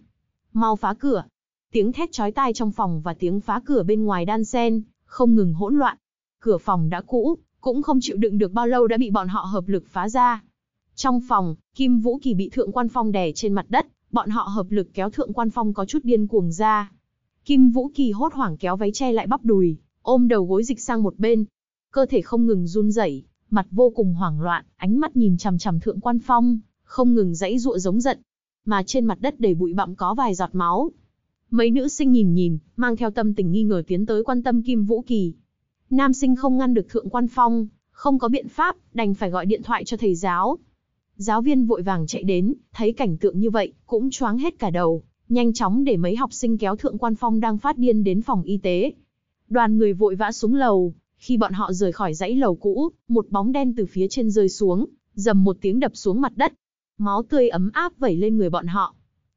Mau phá cửa. Tiếng thét chói tai trong phòng và tiếng phá cửa bên ngoài đan sen, không ngừng hỗn loạn cửa phòng đã cũ, cũng không chịu đựng được bao lâu đã bị bọn họ hợp lực phá ra. Trong phòng, Kim Vũ Kỳ bị Thượng Quan Phong đè trên mặt đất, bọn họ hợp lực kéo Thượng Quan Phong có chút điên cuồng ra. Kim Vũ Kỳ hốt hoảng kéo váy che lại bắp đùi, ôm đầu gối dịch sang một bên. Cơ thể không ngừng run rẩy, mặt vô cùng hoảng loạn, ánh mắt nhìn chằm chằm Thượng Quan Phong, không ngừng giãy giụa giống giận. Mà trên mặt đất đầy bụi bặm có vài giọt máu. Mấy nữ sinh nhìn nhìn, mang theo tâm tình nghi ngờ tiến tới quan tâm Kim Vũ Kỳ, Nam sinh không ngăn được thượng quan phong, không có biện pháp, đành phải gọi điện thoại cho thầy giáo. Giáo viên vội vàng chạy đến, thấy cảnh tượng như vậy, cũng choáng hết cả đầu, nhanh chóng để mấy học sinh kéo thượng quan phong đang phát điên đến phòng y tế. Đoàn người vội vã xuống lầu, khi bọn họ rời khỏi dãy lầu cũ, một bóng đen từ phía trên rơi xuống, dầm một tiếng đập xuống mặt đất. Máu tươi ấm áp vẩy lên người bọn họ.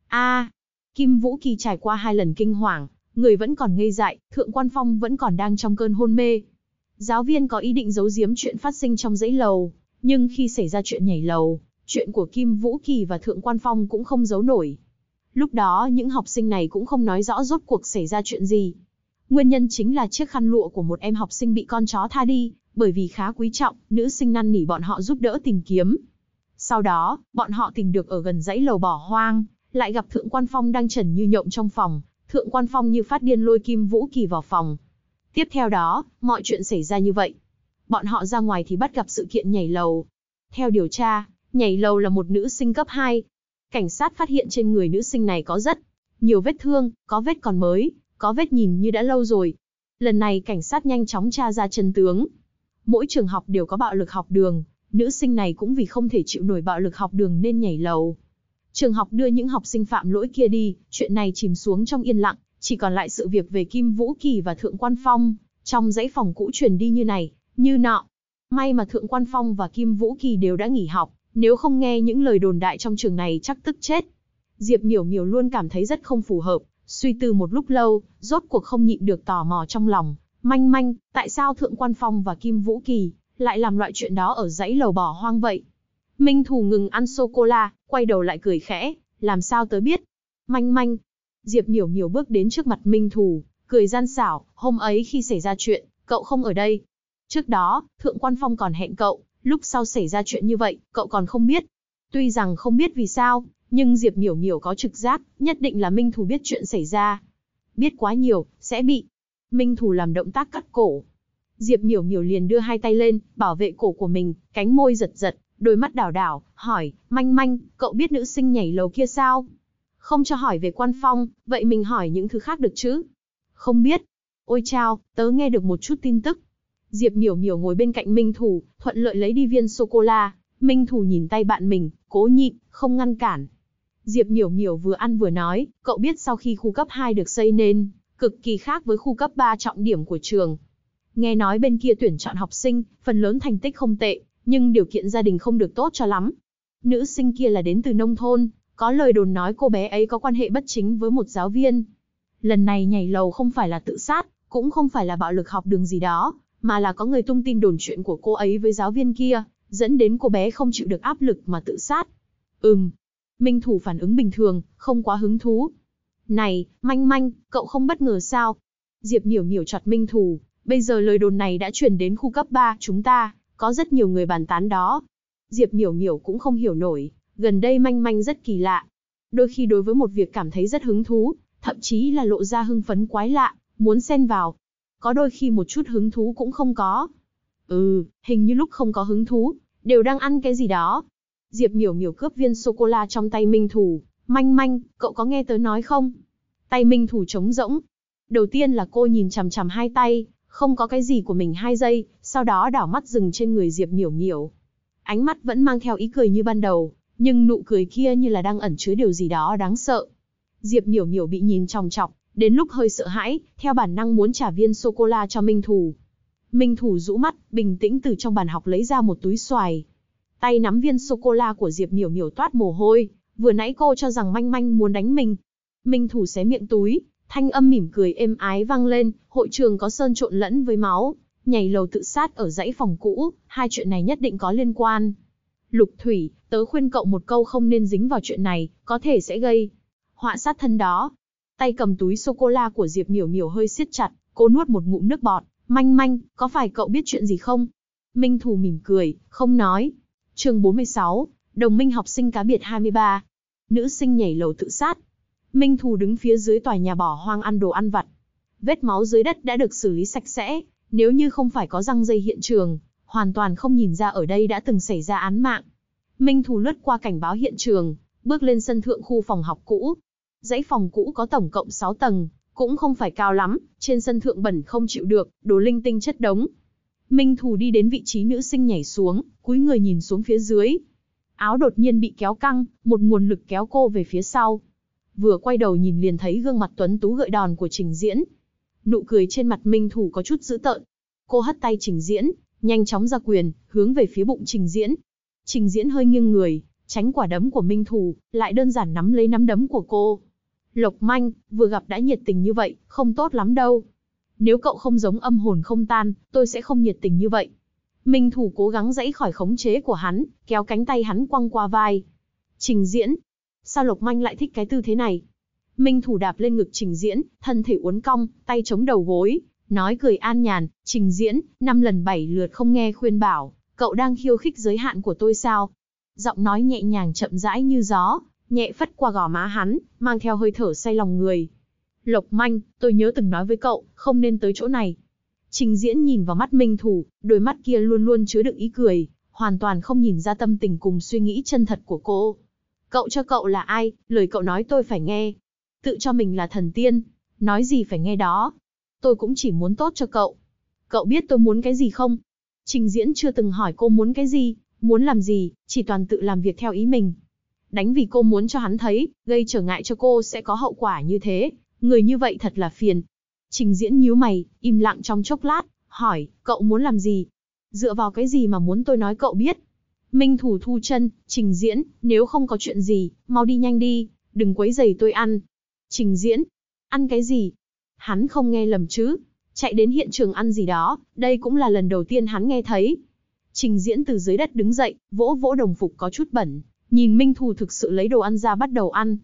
A, Kim Vũ Kỳ trải qua hai lần kinh hoàng, người vẫn còn ngây dại, thượng quan phong vẫn còn đang trong cơn hôn mê. Giáo viên có ý định giấu giếm chuyện phát sinh trong dãy lầu, nhưng khi xảy ra chuyện nhảy lầu, chuyện của Kim Vũ Kỳ và thượng quan phong cũng không giấu nổi. Lúc đó những học sinh này cũng không nói rõ rốt cuộc xảy ra chuyện gì. Nguyên nhân chính là chiếc khăn lụa của một em học sinh bị con chó tha đi, bởi vì khá quý trọng, nữ sinh năn nỉ bọn họ giúp đỡ tìm kiếm. Sau đó, bọn họ tìm được ở gần dãy lầu bỏ hoang, lại gặp thượng quan phong đang trần như nhộng trong phòng, Thượng Quan Phong như phát điên lôi Kim Vũ Kỳ vào phòng. Tiếp theo đó, mọi chuyện xảy ra như vậy. Bọn họ ra ngoài thì bắt gặp sự kiện nhảy lầu. Theo điều tra, nhảy lầu là một nữ sinh cấp hai. Cảnh sát phát hiện trên người nữ sinh này có rất nhiều vết thương, có vết còn mới, có vết nhìn như đã lâu rồi. Lần này cảnh sát nhanh chóng tra ra chân tướng. Mỗi trường học đều có bạo lực học đường, nữ sinh này cũng vì không thể chịu nổi bạo lực học đường nên nhảy lầu. Trường học đưa những học sinh phạm lỗi kia đi, chuyện này chìm xuống trong yên lặng, chỉ còn lại sự việc về Kim Vũ Kỳ và Thượng Quan Phong, trong dãy phòng cũ truyền đi như này, như nọ. May mà Thượng Quan Phong và Kim Vũ Kỳ đều đã nghỉ học, nếu không nghe những lời đồn đại trong trường này chắc tức chết. Diệp Miểu Miểu luôn cảm thấy rất không phù hợp, suy tư một lúc lâu, rốt cuộc không nhịn được tò mò trong lòng. Manh manh, tại sao Thượng Quan Phong và Kim Vũ Kỳ lại làm loại chuyện đó ở dãy lầu bỏ hoang vậy? Minh Thù ngừng ăn sô-cô-la, quay đầu lại cười khẽ, làm sao tới biết. Manh manh, Diệp Miểu Miểu bước đến trước mặt Minh Thù, cười gian xảo, hôm ấy khi xảy ra chuyện, cậu không ở đây. Trước đó, Thượng Quan Phong còn hẹn cậu, lúc sau xảy ra chuyện như vậy, cậu còn không biết. Tuy rằng không biết vì sao, nhưng Diệp Miểu Miểu có trực giác, nhất định là Minh Thù biết chuyện xảy ra. Biết quá nhiều, sẽ bị. Minh Thù làm động tác cắt cổ. Diệp Miểu Miểu liền đưa hai tay lên, bảo vệ cổ của mình, cánh môi giật giật, đôi mắt đảo đảo, hỏi, manh manh, cậu biết nữ sinh nhảy lầu kia sao? Không cho hỏi về quan phong, vậy mình hỏi những thứ khác được chứ? Không biết. Ôi chao, tớ nghe được một chút tin tức. Diệp miểu miểu ngồi bên cạnh Minh Thủ, thuận lợi lấy đi viên sô-cô-la. Minh Thủ nhìn tay bạn mình, cố nhịn, không ngăn cản. Diệp miểu miểu vừa ăn vừa nói, cậu biết sau khi khu cấp 2 được xây nên, cực kỳ khác với khu cấp 3 trọng điểm của trường. Nghe nói bên kia tuyển chọn học sinh, phần lớn thành tích không tệ, nhưng điều kiện gia đình không được tốt cho lắm. Nữ sinh kia là đến từ nông thôn, có lời đồn nói cô bé ấy có quan hệ bất chính với một giáo viên. Lần này nhảy lầu không phải là tự sát, cũng không phải là bạo lực học đường gì đó, mà là có người tung tin đồn chuyện của cô ấy với giáo viên kia, dẫn đến cô bé không chịu được áp lực mà tự sát. Ừm. Minh Thủ phản ứng bình thường, không quá hứng thú. Này, manh manh, cậu không bất ngờ sao? Diệp miểu miểu chọt Minh Thủ, bây giờ lời đồn này đã chuyển đến khu cấp 3 chúng ta, có rất nhiều người bàn tán đó. Diệp Miểu Miểu cũng không hiểu nổi, gần đây manh manh rất kỳ lạ. Đôi khi đối với một việc cảm thấy rất hứng thú, thậm chí là lộ ra hưng phấn quái lạ, muốn xen vào. Có đôi khi một chút hứng thú cũng không có. Ừ, hình như lúc không có hứng thú, đều đang ăn cái gì đó. Diệp Miểu Miểu cướp viên sô-cô-la trong tay Minh Thù. Manh manh, cậu có nghe tới nói không? Tay Minh Thù trống rỗng. Đầu tiên là cô nhìn chằm chằm hai tay, không có cái gì của mình hai giây, sau đó đảo mắt dừng trên người Diệp Miểu Miểu. Ánh mắt vẫn mang theo ý cười như ban đầu, nhưng nụ cười kia như là đang ẩn chứa điều gì đó đáng sợ. Diệp Miểu Miểu bị nhìn trong chọc, đến lúc hơi sợ hãi, theo bản năng muốn trả viên sô-cô-la cho Minh Thủ. Minh Thủ rũ mắt, bình tĩnh từ trong bàn học lấy ra một túi xoài. Tay nắm viên sô-cô-la của Diệp Miểu Miểu toát mồ hôi, vừa nãy cô cho rằng manh manh muốn đánh mình. Minh Thủ xé miệng túi, thanh âm mỉm cười êm ái vang lên, hội trường có sơn trộn lẫn với máu nhảy lầu tự sát ở dãy phòng cũ, hai chuyện này nhất định có liên quan. Lục Thủy, tớ khuyên cậu một câu không nên dính vào chuyện này, có thể sẽ gây họa sát thân đó. Tay cầm túi sô-cô-la của Diệp Miểu Miểu hơi siết chặt, cô nuốt một ngụm nước bọt. Manh manh, có phải cậu biết chuyện gì không? Minh Thù mỉm cười, không nói. chương 46, đồng minh học sinh cá biệt 23. Nữ sinh nhảy lầu tự sát. Minh Thù đứng phía dưới tòa nhà bỏ hoang ăn đồ ăn vặt. Vết máu dưới đất đã được xử lý sạch sẽ, nếu như không phải có răng dây hiện trường, hoàn toàn không nhìn ra ở đây đã từng xảy ra án mạng. Minh Thù lướt qua cảnh báo hiện trường, bước lên sân thượng khu phòng học cũ. Dãy phòng cũ có tổng cộng 6 tầng, cũng không phải cao lắm, trên sân thượng bẩn không chịu được, đồ linh tinh chất đống. Minh Thù đi đến vị trí nữ sinh nhảy xuống, cúi người nhìn xuống phía dưới. Áo đột nhiên bị kéo căng, một nguồn lực kéo cô về phía sau. Vừa quay đầu nhìn liền thấy gương mặt tuấn tú gợi đòn của trình diễn, nụ cười trên mặt Minh Thủ có chút dữ tợn. Cô hất tay Trình Diễn, nhanh chóng ra quyền, hướng về phía bụng Trình Diễn. Trình Diễn hơi nghiêng người, tránh quả đấm của Minh Thủ, lại đơn giản nắm lấy nắm đấm của cô. Lộc Manh, vừa gặp đã nhiệt tình như vậy, không tốt lắm đâu. Nếu cậu không giống âm hồn không tan, tôi sẽ không nhiệt tình như vậy. Minh Thủ cố gắng dãy khỏi khống chế của hắn, kéo cánh tay hắn quăng qua vai. Trình Diễn, sao Lộc Manh lại thích cái tư thế này? Minh Thủ đạp lên ngực Trình Diễn, thân thể uốn cong, tay chống đầu gối, nói cười an nhàn, Trình Diễn, năm lần bảy lượt không nghe khuyên bảo, cậu đang khiêu khích giới hạn của tôi sao? Giọng nói nhẹ nhàng chậm rãi như gió, nhẹ phất qua gò má hắn, mang theo hơi thở say lòng người. Lộc Manh, tôi nhớ từng nói với cậu, không nên tới chỗ này. Trình Diễn nhìn vào mắt Minh Thủ, đôi mắt kia luôn luôn chứa đựng ý cười, hoàn toàn không nhìn ra tâm tình cùng suy nghĩ chân thật của cô. Cậu cho cậu là ai, lời cậu nói tôi phải nghe, tự cho mình là thần tiên, nói gì phải nghe đó. Tôi cũng chỉ muốn tốt cho cậu. Cậu biết tôi muốn cái gì không? Trình diễn chưa từng hỏi cô muốn cái gì, muốn làm gì, chỉ toàn tự làm việc theo ý mình. Đánh vì cô muốn cho hắn thấy, gây trở ngại cho cô sẽ có hậu quả như thế, người như vậy thật là phiền. Trình diễn nhíu mày, im lặng trong chốc lát, hỏi, cậu muốn làm gì? Dựa vào cái gì mà muốn tôi nói cậu biết? Minh thủ thu chân, trình diễn, nếu không có chuyện gì, mau đi nhanh đi, đừng quấy giày tôi ăn, Trình diễn. Ăn cái gì? Hắn không nghe lầm chứ? Chạy đến hiện trường ăn gì đó, đây cũng là lần đầu tiên hắn nghe thấy. Trình diễn từ dưới đất đứng dậy, vỗ vỗ đồng phục có chút bẩn, nhìn Minh Thù thực sự lấy đồ ăn ra bắt đầu ăn.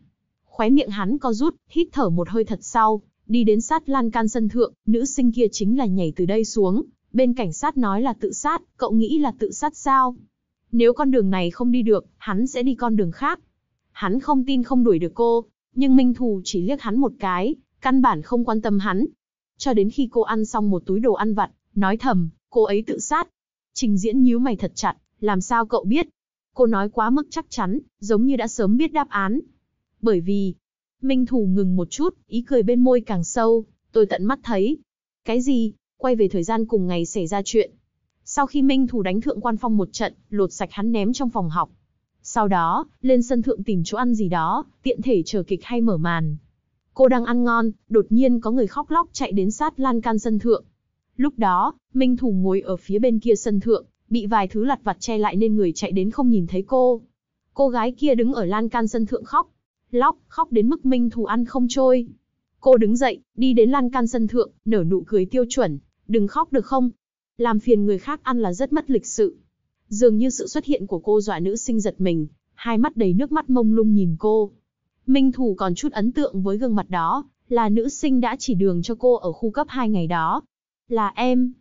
Khóe miệng hắn co rút, hít thở một hơi thật sau, đi đến sát lan can sân thượng, nữ sinh kia chính là nhảy từ đây xuống, bên cảnh sát nói là tự sát, cậu nghĩ là tự sát sao? Nếu con đường này không đi được, hắn sẽ đi con đường khác. Hắn không tin không đuổi được cô, nhưng Minh Thù chỉ liếc hắn một cái, căn bản không quan tâm hắn. Cho đến khi cô ăn xong một túi đồ ăn vặt, nói thầm, cô ấy tự sát. Trình diễn nhíu mày thật chặt, làm sao cậu biết? Cô nói quá mức chắc chắn, giống như đã sớm biết đáp án. Bởi vì, Minh Thù ngừng một chút, ý cười bên môi càng sâu, tôi tận mắt thấy. Cái gì? Quay về thời gian cùng ngày xảy ra chuyện. Sau khi Minh Thù đánh thượng quan phong một trận, lột sạch hắn ném trong phòng học, sau đó, lên sân thượng tìm chỗ ăn gì đó, tiện thể chờ kịch hay mở màn. Cô đang ăn ngon, đột nhiên có người khóc lóc chạy đến sát lan can sân thượng. Lúc đó, Minh Thủ ngồi ở phía bên kia sân thượng, bị vài thứ lặt vặt che lại nên người chạy đến không nhìn thấy cô. Cô gái kia đứng ở lan can sân thượng khóc, lóc, khóc đến mức Minh Thủ ăn không trôi. Cô đứng dậy, đi đến lan can sân thượng, nở nụ cười tiêu chuẩn, đừng khóc được không? Làm phiền người khác ăn là rất mất lịch sự. Dường như sự xuất hiện của cô dọa nữ sinh giật mình, hai mắt đầy nước mắt mông lung nhìn cô. Minh thủ còn chút ấn tượng với gương mặt đó, là nữ sinh đã chỉ đường cho cô ở khu cấp 2 ngày đó. Là em.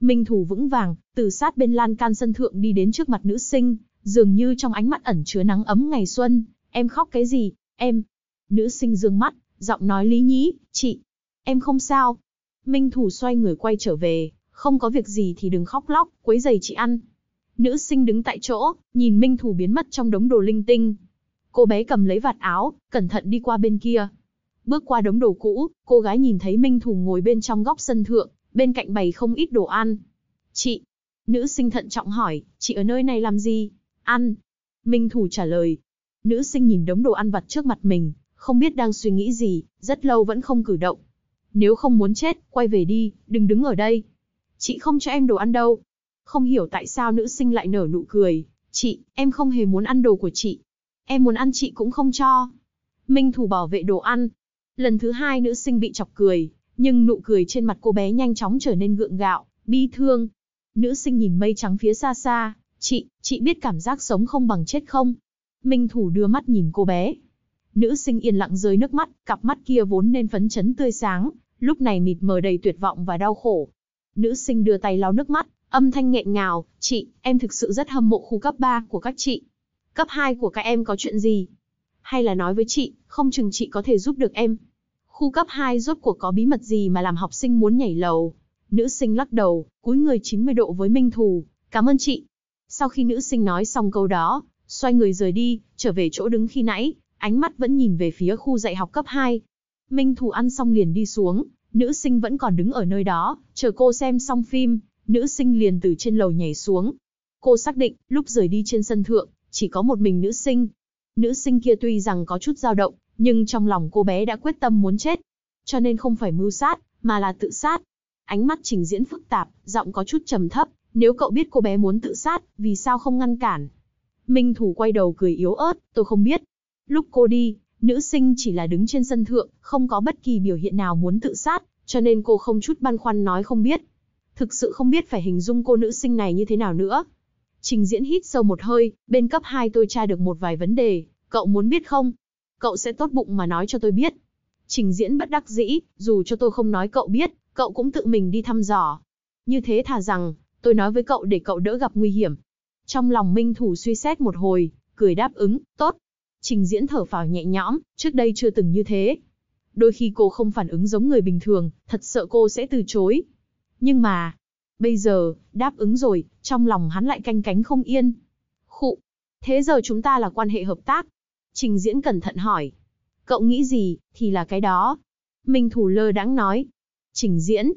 Minh thủ vững vàng, từ sát bên lan can sân thượng đi đến trước mặt nữ sinh, dường như trong ánh mắt ẩn chứa nắng ấm ngày xuân. Em khóc cái gì, em. Nữ sinh dương mắt, giọng nói lý nhí, chị. Em không sao. Minh thủ xoay người quay trở về, không có việc gì thì đừng khóc lóc, quấy giày chị ăn. Nữ sinh đứng tại chỗ, nhìn Minh Thù biến mất trong đống đồ linh tinh. Cô bé cầm lấy vạt áo, cẩn thận đi qua bên kia. Bước qua đống đồ cũ, cô gái nhìn thấy Minh Thù ngồi bên trong góc sân thượng, bên cạnh bày không ít đồ ăn. Chị, nữ sinh thận trọng hỏi, chị ở nơi này làm gì? Ăn. Minh Thù trả lời. Nữ sinh nhìn đống đồ ăn vặt trước mặt mình, không biết đang suy nghĩ gì, rất lâu vẫn không cử động. Nếu không muốn chết, quay về đi, đừng đứng ở đây. Chị không cho em đồ ăn đâu, không hiểu tại sao nữ sinh lại nở nụ cười. Chị, em không hề muốn ăn đồ của chị. Em muốn ăn chị cũng không cho. Minh thủ bảo vệ đồ ăn. Lần thứ hai nữ sinh bị chọc cười, nhưng nụ cười trên mặt cô bé nhanh chóng trở nên gượng gạo, bi thương. Nữ sinh nhìn mây trắng phía xa xa, chị, chị biết cảm giác sống không bằng chết không? Minh Thủ đưa mắt nhìn cô bé. Nữ sinh yên lặng rơi nước mắt, cặp mắt kia vốn nên phấn chấn tươi sáng, lúc này mịt mờ đầy tuyệt vọng và đau khổ. Nữ sinh đưa tay lau nước mắt, Âm thanh nghẹn ngào, chị, em thực sự rất hâm mộ khu cấp 3 của các chị. Cấp 2 của các em có chuyện gì? Hay là nói với chị, không chừng chị có thể giúp được em. Khu cấp 2 rốt cuộc có bí mật gì mà làm học sinh muốn nhảy lầu? Nữ sinh lắc đầu, cúi người 90 độ với Minh Thù, cảm ơn chị. Sau khi nữ sinh nói xong câu đó, xoay người rời đi, trở về chỗ đứng khi nãy, ánh mắt vẫn nhìn về phía khu dạy học cấp 2. Minh Thù ăn xong liền đi xuống, nữ sinh vẫn còn đứng ở nơi đó, chờ cô xem xong phim nữ sinh liền từ trên lầu nhảy xuống. Cô xác định, lúc rời đi trên sân thượng, chỉ có một mình nữ sinh. Nữ sinh kia tuy rằng có chút dao động, nhưng trong lòng cô bé đã quyết tâm muốn chết. Cho nên không phải mưu sát, mà là tự sát. Ánh mắt trình diễn phức tạp, giọng có chút trầm thấp, nếu cậu biết cô bé muốn tự sát, vì sao không ngăn cản? Minh Thủ quay đầu cười yếu ớt, tôi không biết. Lúc cô đi, nữ sinh chỉ là đứng trên sân thượng, không có bất kỳ biểu hiện nào muốn tự sát, cho nên cô không chút băn khoăn nói không biết thực sự không biết phải hình dung cô nữ sinh này như thế nào nữa. Trình diễn hít sâu một hơi, bên cấp 2 tôi tra được một vài vấn đề, cậu muốn biết không? Cậu sẽ tốt bụng mà nói cho tôi biết. Trình diễn bất đắc dĩ, dù cho tôi không nói cậu biết, cậu cũng tự mình đi thăm dò. Như thế thà rằng, tôi nói với cậu để cậu đỡ gặp nguy hiểm. Trong lòng Minh Thủ suy xét một hồi, cười đáp ứng, tốt. Trình diễn thở phào nhẹ nhõm, trước đây chưa từng như thế. Đôi khi cô không phản ứng giống người bình thường, thật sợ cô sẽ từ chối. Nhưng mà, bây giờ, đáp ứng rồi, trong lòng hắn lại canh cánh không yên. Khụ, thế giờ chúng ta là quan hệ hợp tác. Trình diễn cẩn thận hỏi. Cậu nghĩ gì, thì là cái đó. Minh thủ lơ đáng nói. Trình diễn,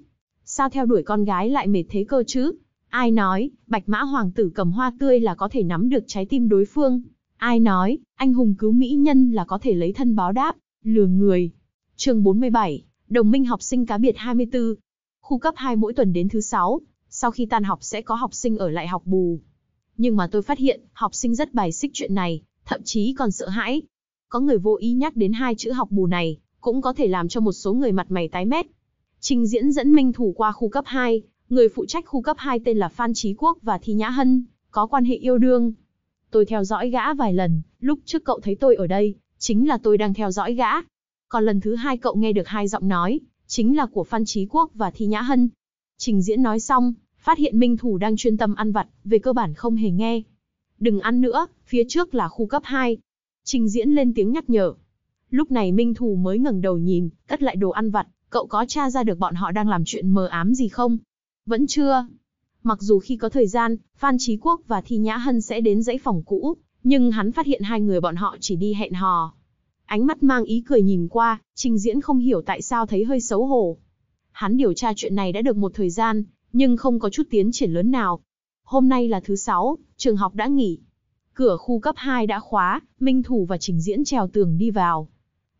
sao theo đuổi con gái lại mệt thế cơ chứ? Ai nói, bạch mã hoàng tử cầm hoa tươi là có thể nắm được trái tim đối phương. Ai nói, anh hùng cứu mỹ nhân là có thể lấy thân báo đáp, lừa người. chương 47, đồng minh học sinh cá biệt 24, Khu cấp 2 mỗi tuần đến thứ sáu, sau khi tan học sẽ có học sinh ở lại học bù. Nhưng mà tôi phát hiện, học sinh rất bài xích chuyện này, thậm chí còn sợ hãi. Có người vô ý nhắc đến hai chữ học bù này, cũng có thể làm cho một số người mặt mày tái mét. Trình diễn dẫn minh thủ qua khu cấp 2, người phụ trách khu cấp 2 tên là Phan Trí Quốc và Thi Nhã Hân, có quan hệ yêu đương. Tôi theo dõi gã vài lần, lúc trước cậu thấy tôi ở đây, chính là tôi đang theo dõi gã. Còn lần thứ hai cậu nghe được hai giọng nói, chính là của Phan Chí Quốc và Thi Nhã Hân. Trình diễn nói xong, phát hiện Minh Thủ đang chuyên tâm ăn vặt, về cơ bản không hề nghe. Đừng ăn nữa, phía trước là khu cấp 2. Trình diễn lên tiếng nhắc nhở. Lúc này Minh Thủ mới ngẩng đầu nhìn, cất lại đồ ăn vặt, cậu có tra ra được bọn họ đang làm chuyện mờ ám gì không? Vẫn chưa. Mặc dù khi có thời gian, Phan Chí Quốc và Thi Nhã Hân sẽ đến dãy phòng cũ, nhưng hắn phát hiện hai người bọn họ chỉ đi hẹn hò, Ánh mắt mang ý cười nhìn qua, trình diễn không hiểu tại sao thấy hơi xấu hổ. Hắn điều tra chuyện này đã được một thời gian, nhưng không có chút tiến triển lớn nào. Hôm nay là thứ sáu, trường học đã nghỉ. Cửa khu cấp 2 đã khóa, Minh Thủ và trình diễn trèo tường đi vào.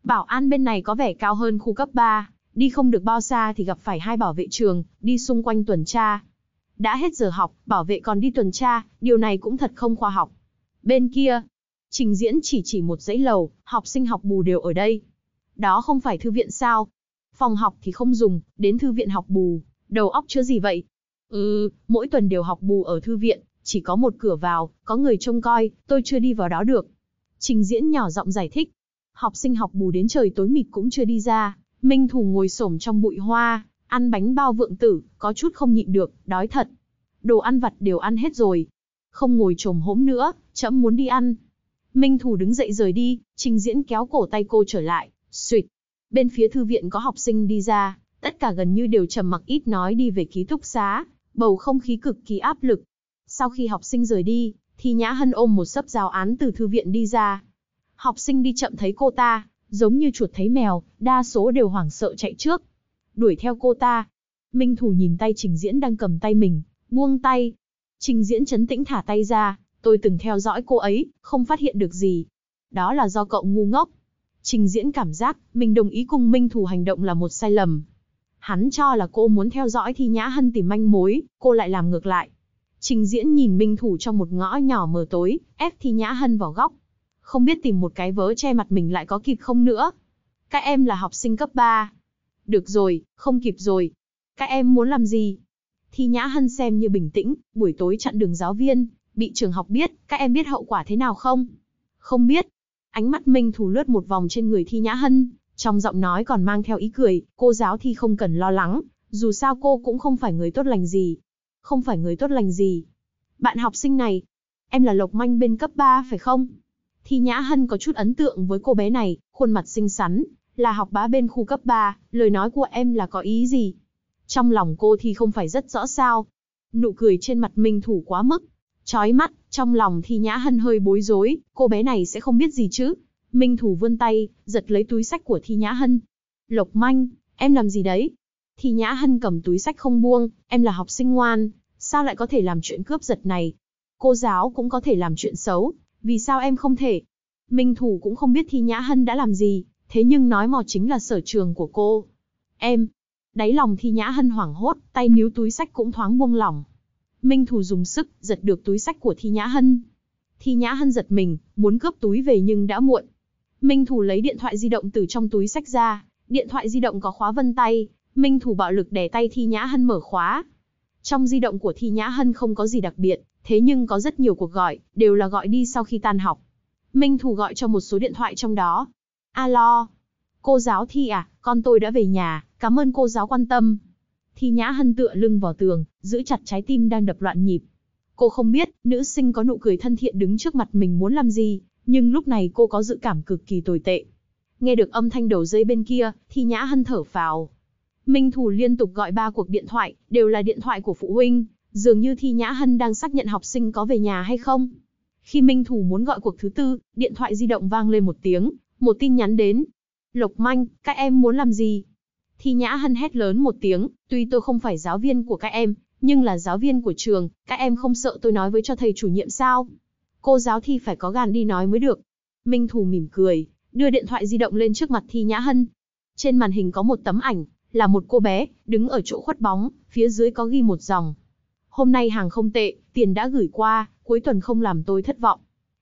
Bảo an bên này có vẻ cao hơn khu cấp 3, đi không được bao xa thì gặp phải hai bảo vệ trường, đi xung quanh tuần tra. Đã hết giờ học, bảo vệ còn đi tuần tra, điều này cũng thật không khoa học. Bên kia, Trình diễn chỉ chỉ một dãy lầu, học sinh học bù đều ở đây. Đó không phải thư viện sao? Phòng học thì không dùng, đến thư viện học bù, đầu óc chứa gì vậy? Ừ, mỗi tuần đều học bù ở thư viện, chỉ có một cửa vào, có người trông coi, tôi chưa đi vào đó được. Trình diễn nhỏ giọng giải thích. Học sinh học bù đến trời tối mịt cũng chưa đi ra, Minh Thù ngồi xổm trong bụi hoa, ăn bánh bao vượng tử, có chút không nhịn được, đói thật. Đồ ăn vặt đều ăn hết rồi. Không ngồi trồm hốm nữa, chậm muốn đi ăn, Minh Thù đứng dậy rời đi, Trình Diễn kéo cổ tay cô trở lại, suyệt. Bên phía thư viện có học sinh đi ra, tất cả gần như đều trầm mặc ít nói đi về ký túc xá, bầu không khí cực kỳ áp lực. Sau khi học sinh rời đi, thì Nhã Hân ôm một sấp giáo án từ thư viện đi ra. Học sinh đi chậm thấy cô ta, giống như chuột thấy mèo, đa số đều hoảng sợ chạy trước. Đuổi theo cô ta. Minh Thù nhìn tay Trình Diễn đang cầm tay mình, buông tay. Trình Diễn chấn tĩnh thả tay ra, Tôi từng theo dõi cô ấy, không phát hiện được gì. Đó là do cậu ngu ngốc. Trình diễn cảm giác, mình đồng ý cùng Minh Thủ hành động là một sai lầm. Hắn cho là cô muốn theo dõi thì Nhã Hân tìm manh mối, cô lại làm ngược lại. Trình diễn nhìn Minh Thủ trong một ngõ nhỏ mờ tối, ép thì Nhã Hân vào góc. Không biết tìm một cái vớ che mặt mình lại có kịp không nữa. Các em là học sinh cấp 3. Được rồi, không kịp rồi. Các em muốn làm gì? Thi Nhã Hân xem như bình tĩnh, buổi tối chặn đường giáo viên, bị trường học biết, các em biết hậu quả thế nào không? Không biết. Ánh mắt Minh Thù lướt một vòng trên người Thi Nhã Hân, trong giọng nói còn mang theo ý cười, cô giáo thi không cần lo lắng, dù sao cô cũng không phải người tốt lành gì. Không phải người tốt lành gì. Bạn học sinh này, em là Lộc Manh bên cấp 3 phải không? Thi Nhã Hân có chút ấn tượng với cô bé này, khuôn mặt xinh xắn, là học bá bên khu cấp 3, lời nói của em là có ý gì? Trong lòng cô thì không phải rất rõ sao. Nụ cười trên mặt Minh Thủ quá mức, Chói mắt, trong lòng thì nhã hân hơi bối rối, cô bé này sẽ không biết gì chứ. Minh Thủ vươn tay, giật lấy túi sách của Thi Nhã Hân. Lộc Manh, em làm gì đấy? Thi Nhã Hân cầm túi sách không buông, em là học sinh ngoan, sao lại có thể làm chuyện cướp giật này? Cô giáo cũng có thể làm chuyện xấu, vì sao em không thể? Minh Thủ cũng không biết Thi Nhã Hân đã làm gì, thế nhưng nói mò chính là sở trường của cô. Em, đáy lòng Thi Nhã Hân hoảng hốt, tay níu túi sách cũng thoáng buông lỏng. Minh Thù dùng sức, giật được túi sách của Thi Nhã Hân. Thi Nhã Hân giật mình, muốn cướp túi về nhưng đã muộn. Minh Thù lấy điện thoại di động từ trong túi sách ra, điện thoại di động có khóa vân tay, Minh Thù bạo lực đè tay Thi Nhã Hân mở khóa. Trong di động của Thi Nhã Hân không có gì đặc biệt, thế nhưng có rất nhiều cuộc gọi, đều là gọi đi sau khi tan học. Minh Thù gọi cho một số điện thoại trong đó. Alo, cô giáo Thi à, con tôi đã về nhà, cảm ơn cô giáo quan tâm. Thi Nhã Hân tựa lưng vào tường, giữ chặt trái tim đang đập loạn nhịp. Cô không biết, nữ sinh có nụ cười thân thiện đứng trước mặt mình muốn làm gì, nhưng lúc này cô có dự cảm cực kỳ tồi tệ. Nghe được âm thanh đầu dây bên kia, Thi Nhã Hân thở phào. Minh Thủ liên tục gọi ba cuộc điện thoại, đều là điện thoại của phụ huynh, dường như Thi Nhã Hân đang xác nhận học sinh có về nhà hay không. Khi Minh Thủ muốn gọi cuộc thứ tư, điện thoại di động vang lên một tiếng, một tin nhắn đến. Lộc Manh, các em muốn làm gì? Thi Nhã Hân hét lớn một tiếng, tuy tôi không phải giáo viên của các em, nhưng là giáo viên của trường, các em không sợ tôi nói với cho thầy chủ nhiệm sao? Cô giáo thì phải có gan đi nói mới được. Minh Thù mỉm cười, đưa điện thoại di động lên trước mặt Thi Nhã Hân. Trên màn hình có một tấm ảnh, là một cô bé, đứng ở chỗ khuất bóng, phía dưới có ghi một dòng. Hôm nay hàng không tệ, tiền đã gửi qua, cuối tuần không làm tôi thất vọng.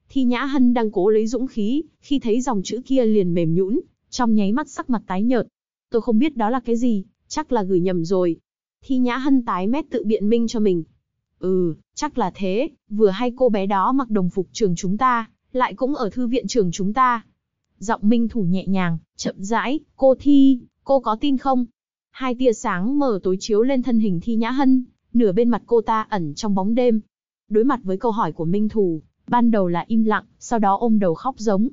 Thi Nhã Hân đang cố lấy dũng khí, khi thấy dòng chữ kia liền mềm nhũn, trong nháy mắt sắc mặt tái nhợt, tôi không biết đó là cái gì, chắc là gửi nhầm rồi. Thi Nhã Hân tái mét tự biện minh cho mình. Ừ, chắc là thế, vừa hay cô bé đó mặc đồng phục trường chúng ta, lại cũng ở thư viện trường chúng ta. Giọng Minh Thủ nhẹ nhàng, chậm rãi, cô Thi, cô có tin không? Hai tia sáng mở tối chiếu lên thân hình Thi Nhã Hân, nửa bên mặt cô ta ẩn trong bóng đêm. Đối mặt với câu hỏi của Minh Thủ, ban đầu là im lặng, sau đó ôm đầu khóc giống.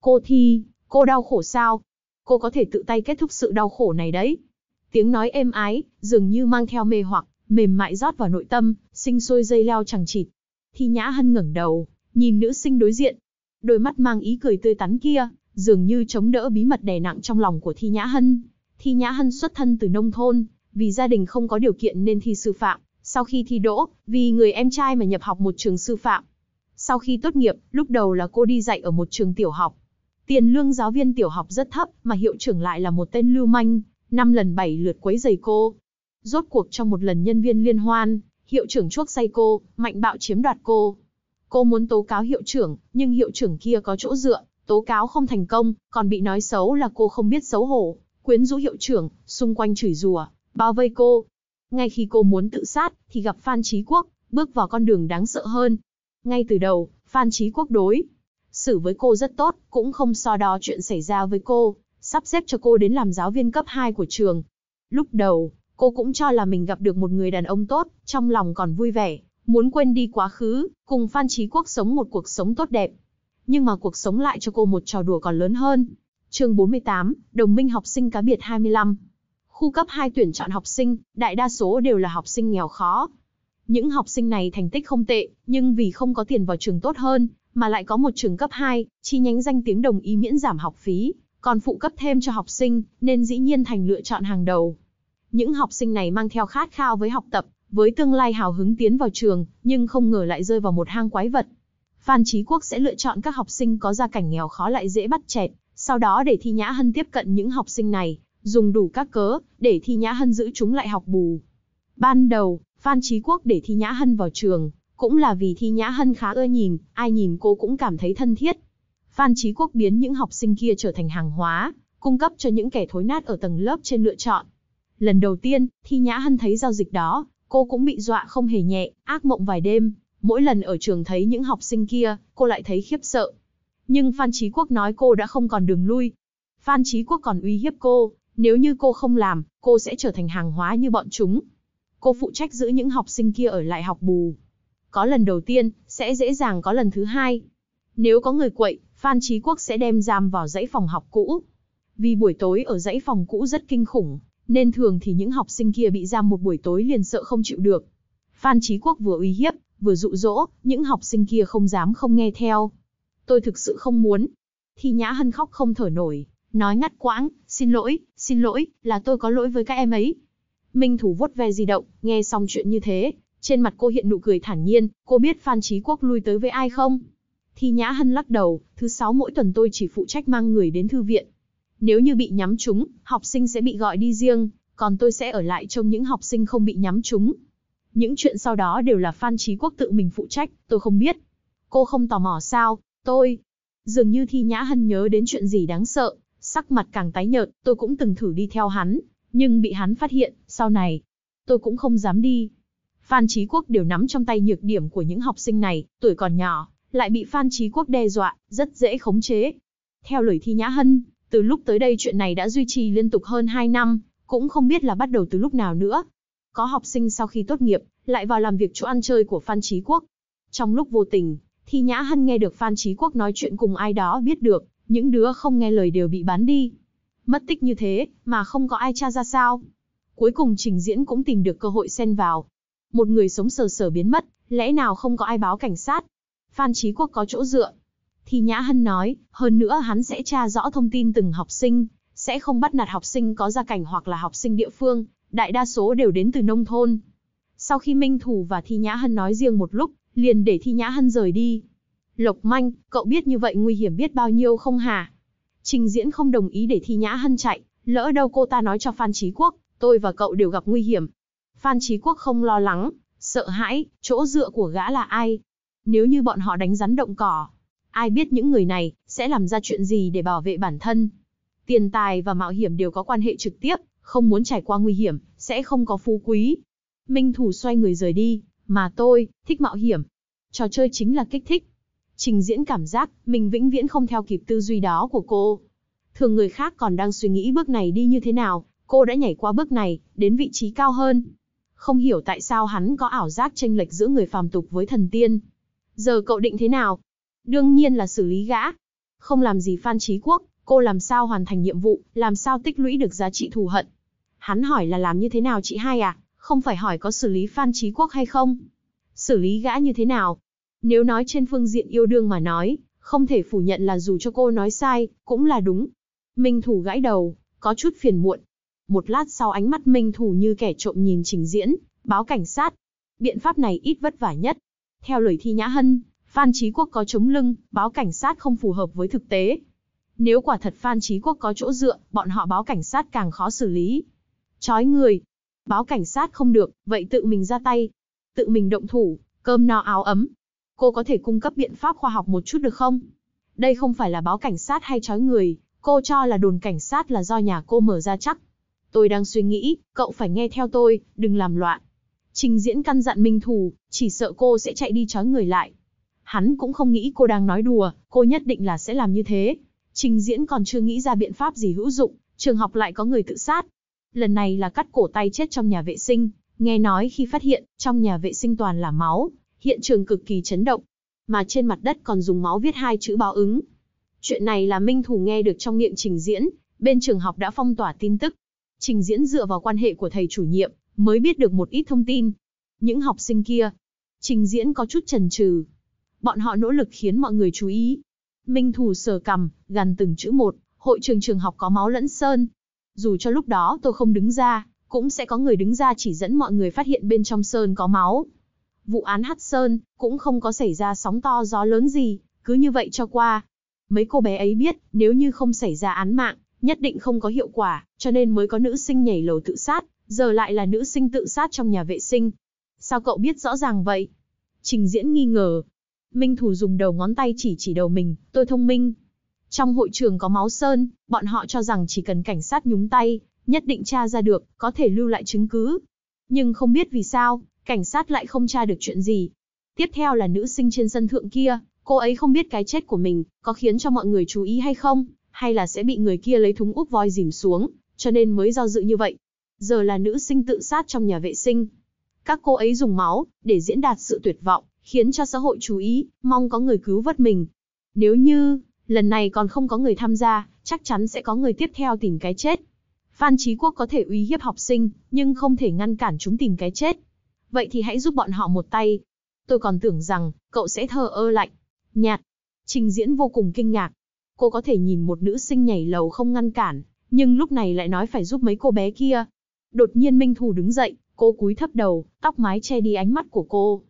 Cô Thi, cô đau khổ sao? cô có thể tự tay kết thúc sự đau khổ này đấy. Tiếng nói êm ái, dường như mang theo mê hoặc, mềm mại rót vào nội tâm, sinh sôi dây leo chẳng chịt. Thi Nhã Hân ngẩng đầu, nhìn nữ sinh đối diện. Đôi mắt mang ý cười tươi tắn kia, dường như chống đỡ bí mật đè nặng trong lòng của Thi Nhã Hân. Thi Nhã Hân xuất thân từ nông thôn, vì gia đình không có điều kiện nên thi sư phạm, sau khi thi đỗ, vì người em trai mà nhập học một trường sư phạm. Sau khi tốt nghiệp, lúc đầu là cô đi dạy ở một trường tiểu học, Tiền lương giáo viên tiểu học rất thấp, mà hiệu trưởng lại là một tên lưu manh, năm lần bảy lượt quấy giày cô. Rốt cuộc trong một lần nhân viên liên hoan, hiệu trưởng chuốc say cô, mạnh bạo chiếm đoạt cô. Cô muốn tố cáo hiệu trưởng, nhưng hiệu trưởng kia có chỗ dựa, tố cáo không thành công, còn bị nói xấu là cô không biết xấu hổ, quyến rũ hiệu trưởng, xung quanh chửi rủa, bao vây cô. Ngay khi cô muốn tự sát, thì gặp Phan Chí Quốc, bước vào con đường đáng sợ hơn. Ngay từ đầu, Phan Chí Quốc đối xử với cô rất tốt, cũng không so đo chuyện xảy ra với cô, sắp xếp cho cô đến làm giáo viên cấp 2 của trường. Lúc đầu, cô cũng cho là mình gặp được một người đàn ông tốt, trong lòng còn vui vẻ, muốn quên đi quá khứ, cùng Phan Chí Quốc sống một cuộc sống tốt đẹp. Nhưng mà cuộc sống lại cho cô một trò đùa còn lớn hơn. Chương 48, Đồng minh học sinh cá biệt 25. Khu cấp 2 tuyển chọn học sinh, đại đa số đều là học sinh nghèo khó. Những học sinh này thành tích không tệ, nhưng vì không có tiền vào trường tốt hơn, mà lại có một trường cấp 2, chi nhánh danh tiếng đồng ý miễn giảm học phí, còn phụ cấp thêm cho học sinh, nên dĩ nhiên thành lựa chọn hàng đầu. Những học sinh này mang theo khát khao với học tập, với tương lai hào hứng tiến vào trường, nhưng không ngờ lại rơi vào một hang quái vật. Phan Chí Quốc sẽ lựa chọn các học sinh có gia cảnh nghèo khó lại dễ bắt chẹt, sau đó để Thi Nhã Hân tiếp cận những học sinh này, dùng đủ các cớ để Thi Nhã Hân giữ chúng lại học bù. Ban đầu, Phan Chí Quốc để Thi Nhã Hân vào trường, cũng là vì Thi Nhã Hân khá ưa nhìn, ai nhìn cô cũng cảm thấy thân thiết. Phan Chí Quốc biến những học sinh kia trở thành hàng hóa, cung cấp cho những kẻ thối nát ở tầng lớp trên lựa chọn. Lần đầu tiên, Thi Nhã Hân thấy giao dịch đó, cô cũng bị dọa không hề nhẹ, ác mộng vài đêm. Mỗi lần ở trường thấy những học sinh kia, cô lại thấy khiếp sợ. Nhưng Phan Chí Quốc nói cô đã không còn đường lui. Phan Chí Quốc còn uy hiếp cô, nếu như cô không làm, cô sẽ trở thành hàng hóa như bọn chúng. Cô phụ trách giữ những học sinh kia ở lại học bù có lần đầu tiên, sẽ dễ dàng có lần thứ hai. Nếu có người quậy, Phan Chí Quốc sẽ đem giam vào dãy phòng học cũ. Vì buổi tối ở dãy phòng cũ rất kinh khủng, nên thường thì những học sinh kia bị giam một buổi tối liền sợ không chịu được. Phan Chí Quốc vừa uy hiếp, vừa dụ dỗ, những học sinh kia không dám không nghe theo. Tôi thực sự không muốn. Thi Nhã Hân khóc không thở nổi, nói ngắt quãng, xin lỗi, xin lỗi, là tôi có lỗi với các em ấy. Minh Thủ vuốt ve di động, nghe xong chuyện như thế, trên mặt cô hiện nụ cười thản nhiên, cô biết Phan Chí Quốc lui tới với ai không? Thi Nhã Hân lắc đầu, thứ sáu mỗi tuần tôi chỉ phụ trách mang người đến thư viện. Nếu như bị nhắm trúng, học sinh sẽ bị gọi đi riêng, còn tôi sẽ ở lại trông những học sinh không bị nhắm trúng. Những chuyện sau đó đều là Phan Chí Quốc tự mình phụ trách, tôi không biết. Cô không tò mò sao, tôi... Dường như Thi Nhã Hân nhớ đến chuyện gì đáng sợ, sắc mặt càng tái nhợt, tôi cũng từng thử đi theo hắn, nhưng bị hắn phát hiện, sau này, tôi cũng không dám đi. Phan Chí Quốc đều nắm trong tay nhược điểm của những học sinh này, tuổi còn nhỏ, lại bị Phan Chí Quốc đe dọa, rất dễ khống chế. Theo lời Thi Nhã Hân, từ lúc tới đây chuyện này đã duy trì liên tục hơn 2 năm, cũng không biết là bắt đầu từ lúc nào nữa. Có học sinh sau khi tốt nghiệp, lại vào làm việc chỗ ăn chơi của Phan Chí Quốc. Trong lúc vô tình, Thi Nhã Hân nghe được Phan Chí Quốc nói chuyện cùng ai đó biết được, những đứa không nghe lời đều bị bán đi. Mất tích như thế, mà không có ai tra ra sao. Cuối cùng trình diễn cũng tìm được cơ hội xen vào, một người sống sờ sờ biến mất, lẽ nào không có ai báo cảnh sát? Phan Chí Quốc có chỗ dựa. Thì Nhã Hân nói, hơn nữa hắn sẽ tra rõ thông tin từng học sinh, sẽ không bắt nạt học sinh có gia cảnh hoặc là học sinh địa phương, đại đa số đều đến từ nông thôn. Sau khi Minh Thủ và Thi Nhã Hân nói riêng một lúc, liền để Thi Nhã Hân rời đi. Lộc Manh, cậu biết như vậy nguy hiểm biết bao nhiêu không hả? Trình Diễn không đồng ý để Thi Nhã Hân chạy, lỡ đâu cô ta nói cho Phan Chí Quốc, tôi và cậu đều gặp nguy hiểm, Phan Chí Quốc không lo lắng, sợ hãi, chỗ dựa của gã là ai. Nếu như bọn họ đánh rắn động cỏ, ai biết những người này sẽ làm ra chuyện gì để bảo vệ bản thân. Tiền tài và mạo hiểm đều có quan hệ trực tiếp, không muốn trải qua nguy hiểm, sẽ không có phú quý. Minh Thủ xoay người rời đi, mà tôi, thích mạo hiểm. Trò chơi chính là kích thích. Trình diễn cảm giác, mình vĩnh viễn không theo kịp tư duy đó của cô. Thường người khác còn đang suy nghĩ bước này đi như thế nào, cô đã nhảy qua bước này, đến vị trí cao hơn không hiểu tại sao hắn có ảo giác tranh lệch giữa người phàm tục với thần tiên. Giờ cậu định thế nào? Đương nhiên là xử lý gã. Không làm gì Phan Trí Quốc, cô làm sao hoàn thành nhiệm vụ, làm sao tích lũy được giá trị thù hận. Hắn hỏi là làm như thế nào chị hai à, không phải hỏi có xử lý Phan Trí Quốc hay không. Xử lý gã như thế nào? Nếu nói trên phương diện yêu đương mà nói, không thể phủ nhận là dù cho cô nói sai, cũng là đúng. Minh Thủ gãi đầu, có chút phiền muộn, một lát sau ánh mắt minh thủ như kẻ trộm nhìn trình diễn, báo cảnh sát. Biện pháp này ít vất vả nhất. Theo lời thi nhã hân, Phan chí Quốc có chống lưng, báo cảnh sát không phù hợp với thực tế. Nếu quả thật Phan chí Quốc có chỗ dựa, bọn họ báo cảnh sát càng khó xử lý. Chói người. Báo cảnh sát không được, vậy tự mình ra tay. Tự mình động thủ, cơm no áo ấm. Cô có thể cung cấp biện pháp khoa học một chút được không? Đây không phải là báo cảnh sát hay chói người, cô cho là đồn cảnh sát là do nhà cô mở ra chắc tôi đang suy nghĩ, cậu phải nghe theo tôi, đừng làm loạn. Trình diễn căn dặn Minh Thù, chỉ sợ cô sẽ chạy đi trói người lại. Hắn cũng không nghĩ cô đang nói đùa, cô nhất định là sẽ làm như thế. Trình diễn còn chưa nghĩ ra biện pháp gì hữu dụng, trường học lại có người tự sát. Lần này là cắt cổ tay chết trong nhà vệ sinh, nghe nói khi phát hiện, trong nhà vệ sinh toàn là máu, hiện trường cực kỳ chấn động. Mà trên mặt đất còn dùng máu viết hai chữ báo ứng. Chuyện này là Minh Thù nghe được trong miệng trình diễn, bên trường học đã phong tỏa tin tức, Trình Diễn dựa vào quan hệ của thầy chủ nhiệm, mới biết được một ít thông tin. Những học sinh kia, Trình Diễn có chút chần chừ. Bọn họ nỗ lực khiến mọi người chú ý. Minh Thù sờ cầm, gần từng chữ một, hội trường trường học có máu lẫn sơn. Dù cho lúc đó tôi không đứng ra, cũng sẽ có người đứng ra chỉ dẫn mọi người phát hiện bên trong sơn có máu. Vụ án Hắc Sơn cũng không có xảy ra sóng to gió lớn gì, cứ như vậy cho qua. Mấy cô bé ấy biết, nếu như không xảy ra án mạng, nhất định không có hiệu quả, cho nên mới có nữ sinh nhảy lầu tự sát, giờ lại là nữ sinh tự sát trong nhà vệ sinh. Sao cậu biết rõ ràng vậy? Trình diễn nghi ngờ. Minh Thủ dùng đầu ngón tay chỉ chỉ đầu mình, tôi thông minh. Trong hội trường có máu sơn, bọn họ cho rằng chỉ cần cảnh sát nhúng tay, nhất định tra ra được, có thể lưu lại chứng cứ. Nhưng không biết vì sao, cảnh sát lại không tra được chuyện gì. Tiếp theo là nữ sinh trên sân thượng kia, cô ấy không biết cái chết của mình có khiến cho mọi người chú ý hay không, hay là sẽ bị người kia lấy thúng úp voi dìm xuống, cho nên mới do dự như vậy. Giờ là nữ sinh tự sát trong nhà vệ sinh. Các cô ấy dùng máu, để diễn đạt sự tuyệt vọng, khiến cho xã hội chú ý, mong có người cứu vớt mình. Nếu như, lần này còn không có người tham gia, chắc chắn sẽ có người tiếp theo tìm cái chết. Phan Chí Quốc có thể uy hiếp học sinh, nhưng không thể ngăn cản chúng tìm cái chết. Vậy thì hãy giúp bọn họ một tay. Tôi còn tưởng rằng, cậu sẽ thờ ơ lạnh, nhạt. Trình diễn vô cùng kinh ngạc, Cô có thể nhìn một nữ sinh nhảy lầu không ngăn cản, nhưng lúc này lại nói phải giúp mấy cô bé kia. Đột nhiên Minh Thù đứng dậy, cô cúi thấp đầu, tóc mái che đi ánh mắt của cô.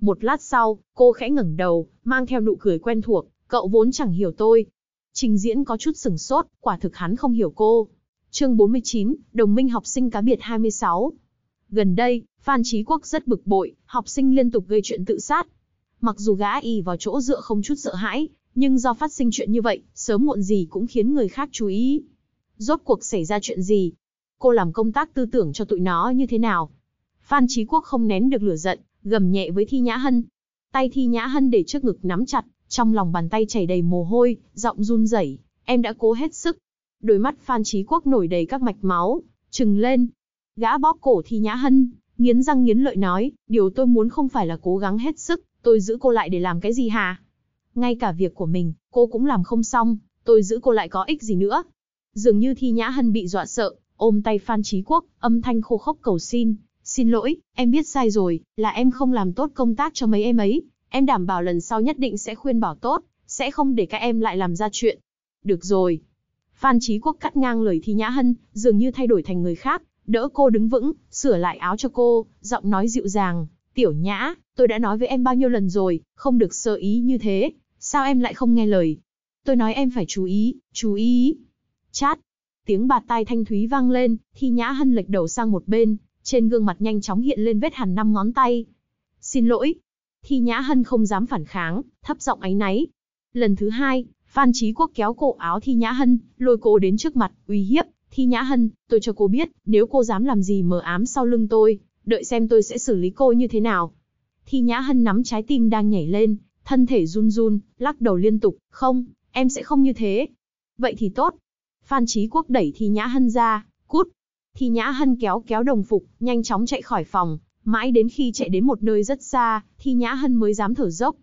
Một lát sau, cô khẽ ngẩng đầu, mang theo nụ cười quen thuộc, cậu vốn chẳng hiểu tôi. Trình diễn có chút sừng sốt, quả thực hắn không hiểu cô. Chương 49, Đồng minh học sinh cá biệt 26. Gần đây, Phan Chí Quốc rất bực bội, học sinh liên tục gây chuyện tự sát. Mặc dù gã y vào chỗ dựa không chút sợ hãi, nhưng do phát sinh chuyện như vậy, sớm muộn gì cũng khiến người khác chú ý. Rốt cuộc xảy ra chuyện gì? Cô làm công tác tư tưởng cho tụi nó như thế nào? Phan Chí Quốc không nén được lửa giận, gầm nhẹ với Thi Nhã Hân. Tay Thi Nhã Hân để trước ngực nắm chặt, trong lòng bàn tay chảy đầy mồ hôi, giọng run rẩy, em đã cố hết sức. Đôi mắt Phan Chí Quốc nổi đầy các mạch máu, trừng lên. Gã bóp cổ Thi Nhã Hân, nghiến răng nghiến lợi nói, điều tôi muốn không phải là cố gắng hết sức, tôi giữ cô lại để làm cái gì hả? ngay cả việc của mình, cô cũng làm không xong, tôi giữ cô lại có ích gì nữa. Dường như Thi Nhã Hân bị dọa sợ, ôm tay Phan Trí Quốc, âm thanh khô khốc cầu xin. Xin lỗi, em biết sai rồi, là em không làm tốt công tác cho mấy em ấy. Em đảm bảo lần sau nhất định sẽ khuyên bảo tốt, sẽ không để các em lại làm ra chuyện. Được rồi. Phan Trí Quốc cắt ngang lời Thi Nhã Hân, dường như thay đổi thành người khác, đỡ cô đứng vững, sửa lại áo cho cô, giọng nói dịu dàng. Tiểu Nhã, tôi đã nói với em bao nhiêu lần rồi, không được sơ ý như thế, Sao em lại không nghe lời? Tôi nói em phải chú ý, chú ý. Chát. Tiếng bạt tai thanh thúy vang lên, thi nhã hân lệch đầu sang một bên, trên gương mặt nhanh chóng hiện lên vết hằn năm ngón tay. Xin lỗi. Thi nhã hân không dám phản kháng, thấp giọng áy náy. Lần thứ hai, Phan Chí Quốc kéo cổ áo Thi Nhã Hân, lôi cô đến trước mặt, uy hiếp, Thi Nhã Hân, tôi cho cô biết, nếu cô dám làm gì mờ ám sau lưng tôi, đợi xem tôi sẽ xử lý cô như thế nào. Thi Nhã Hân nắm trái tim đang nhảy lên, thân thể run run, lắc đầu liên tục, không, em sẽ không như thế. Vậy thì tốt. Phan Chí Quốc đẩy Thi Nhã Hân ra, cút. Thi Nhã Hân kéo kéo đồng phục, nhanh chóng chạy khỏi phòng, mãi đến khi chạy đến một nơi rất xa, Thi Nhã Hân mới dám thở dốc.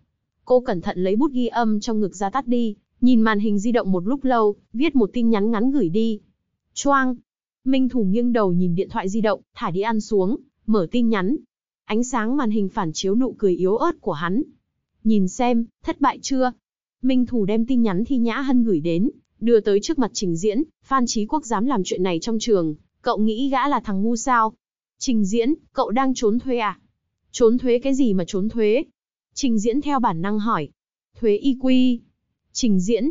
Cô cẩn thận lấy bút ghi âm trong ngực ra tắt đi, nhìn màn hình di động một lúc lâu, viết một tin nhắn ngắn gửi đi. Choang. Minh Thủ nghiêng đầu nhìn điện thoại di động, thả đi ăn xuống, mở tin nhắn. Ánh sáng màn hình phản chiếu nụ cười yếu ớt của hắn, Nhìn xem, thất bại chưa? Minh Thủ đem tin nhắn Thi Nhã Hân gửi đến, đưa tới trước mặt Trình Diễn, Phan Chí Quốc dám làm chuyện này trong trường, cậu nghĩ gã là thằng ngu sao? Trình Diễn, cậu đang trốn thuế à? Trốn thuế cái gì mà trốn thuế? Trình Diễn theo bản năng hỏi. Thuế y quy. Trình Diễn,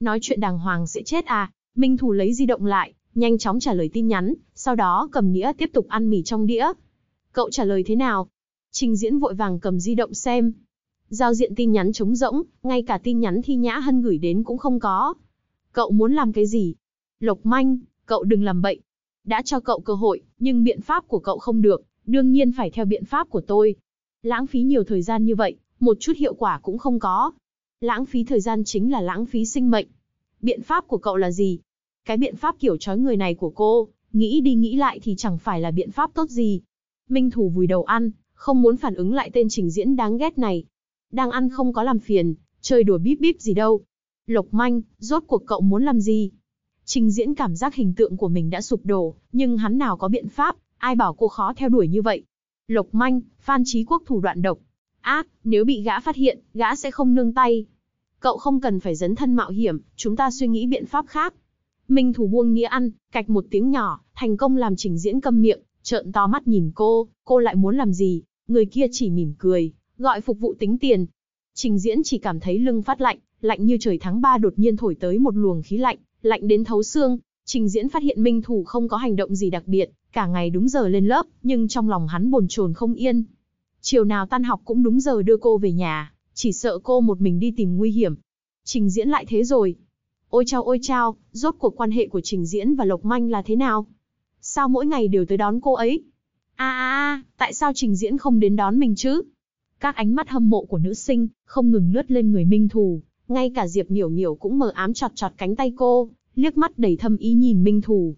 nói chuyện đàng hoàng sẽ chết à? Minh Thủ lấy di động lại, nhanh chóng trả lời tin nhắn, sau đó cầm đĩa tiếp tục ăn mì trong đĩa. Cậu trả lời thế nào? Trình Diễn vội vàng cầm di động xem, Giao diện tin nhắn trống rỗng, ngay cả tin nhắn Thi Nhã Hân gửi đến cũng không có. Cậu muốn làm cái gì? Lộc Manh, cậu đừng làm bậy. Đã cho cậu cơ hội, nhưng biện pháp của cậu không được, đương nhiên phải theo biện pháp của tôi. Lãng phí nhiều thời gian như vậy, một chút hiệu quả cũng không có. Lãng phí thời gian chính là lãng phí sinh mệnh. Biện pháp của cậu là gì? Cái biện pháp kiểu trói người này của cô, nghĩ đi nghĩ lại thì chẳng phải là biện pháp tốt gì. Minh Thủ vùi đầu ăn, không muốn phản ứng lại tên trình diễn đáng ghét này đang ăn không có làm phiền, chơi đùa bíp bíp gì đâu. Lộc manh, rốt cuộc cậu muốn làm gì? Trình diễn cảm giác hình tượng của mình đã sụp đổ, nhưng hắn nào có biện pháp, ai bảo cô khó theo đuổi như vậy. Lộc manh, Phan Trí Quốc thủ đoạn độc. Ác, nếu bị gã phát hiện, gã sẽ không nương tay. Cậu không cần phải dấn thân mạo hiểm, chúng ta suy nghĩ biện pháp khác. Minh thủ buông nghĩa ăn, cạch một tiếng nhỏ, thành công làm trình diễn câm miệng, trợn to mắt nhìn cô, cô lại muốn làm gì, người kia chỉ mỉm cười, gọi phục vụ tính tiền. Trình diễn chỉ cảm thấy lưng phát lạnh, lạnh như trời tháng 3 đột nhiên thổi tới một luồng khí lạnh, lạnh đến thấu xương. Trình diễn phát hiện Minh Thủ không có hành động gì đặc biệt, cả ngày đúng giờ lên lớp, nhưng trong lòng hắn bồn chồn không yên. Chiều nào tan học cũng đúng giờ đưa cô về nhà, chỉ sợ cô một mình đi tìm nguy hiểm. Trình diễn lại thế rồi. Ôi chao ôi chao, rốt cuộc quan hệ của Trình diễn và Lộc Manh là thế nào? Sao mỗi ngày đều tới đón cô ấy? a à, a à, à, tại sao Trình diễn không đến đón mình chứ? Các ánh mắt hâm mộ của nữ sinh, không ngừng lướt lên người Minh Thù, ngay cả Diệp Miểu Miểu cũng mờ ám chọt chọt cánh tay cô, liếc mắt đầy thâm ý nhìn Minh Thù.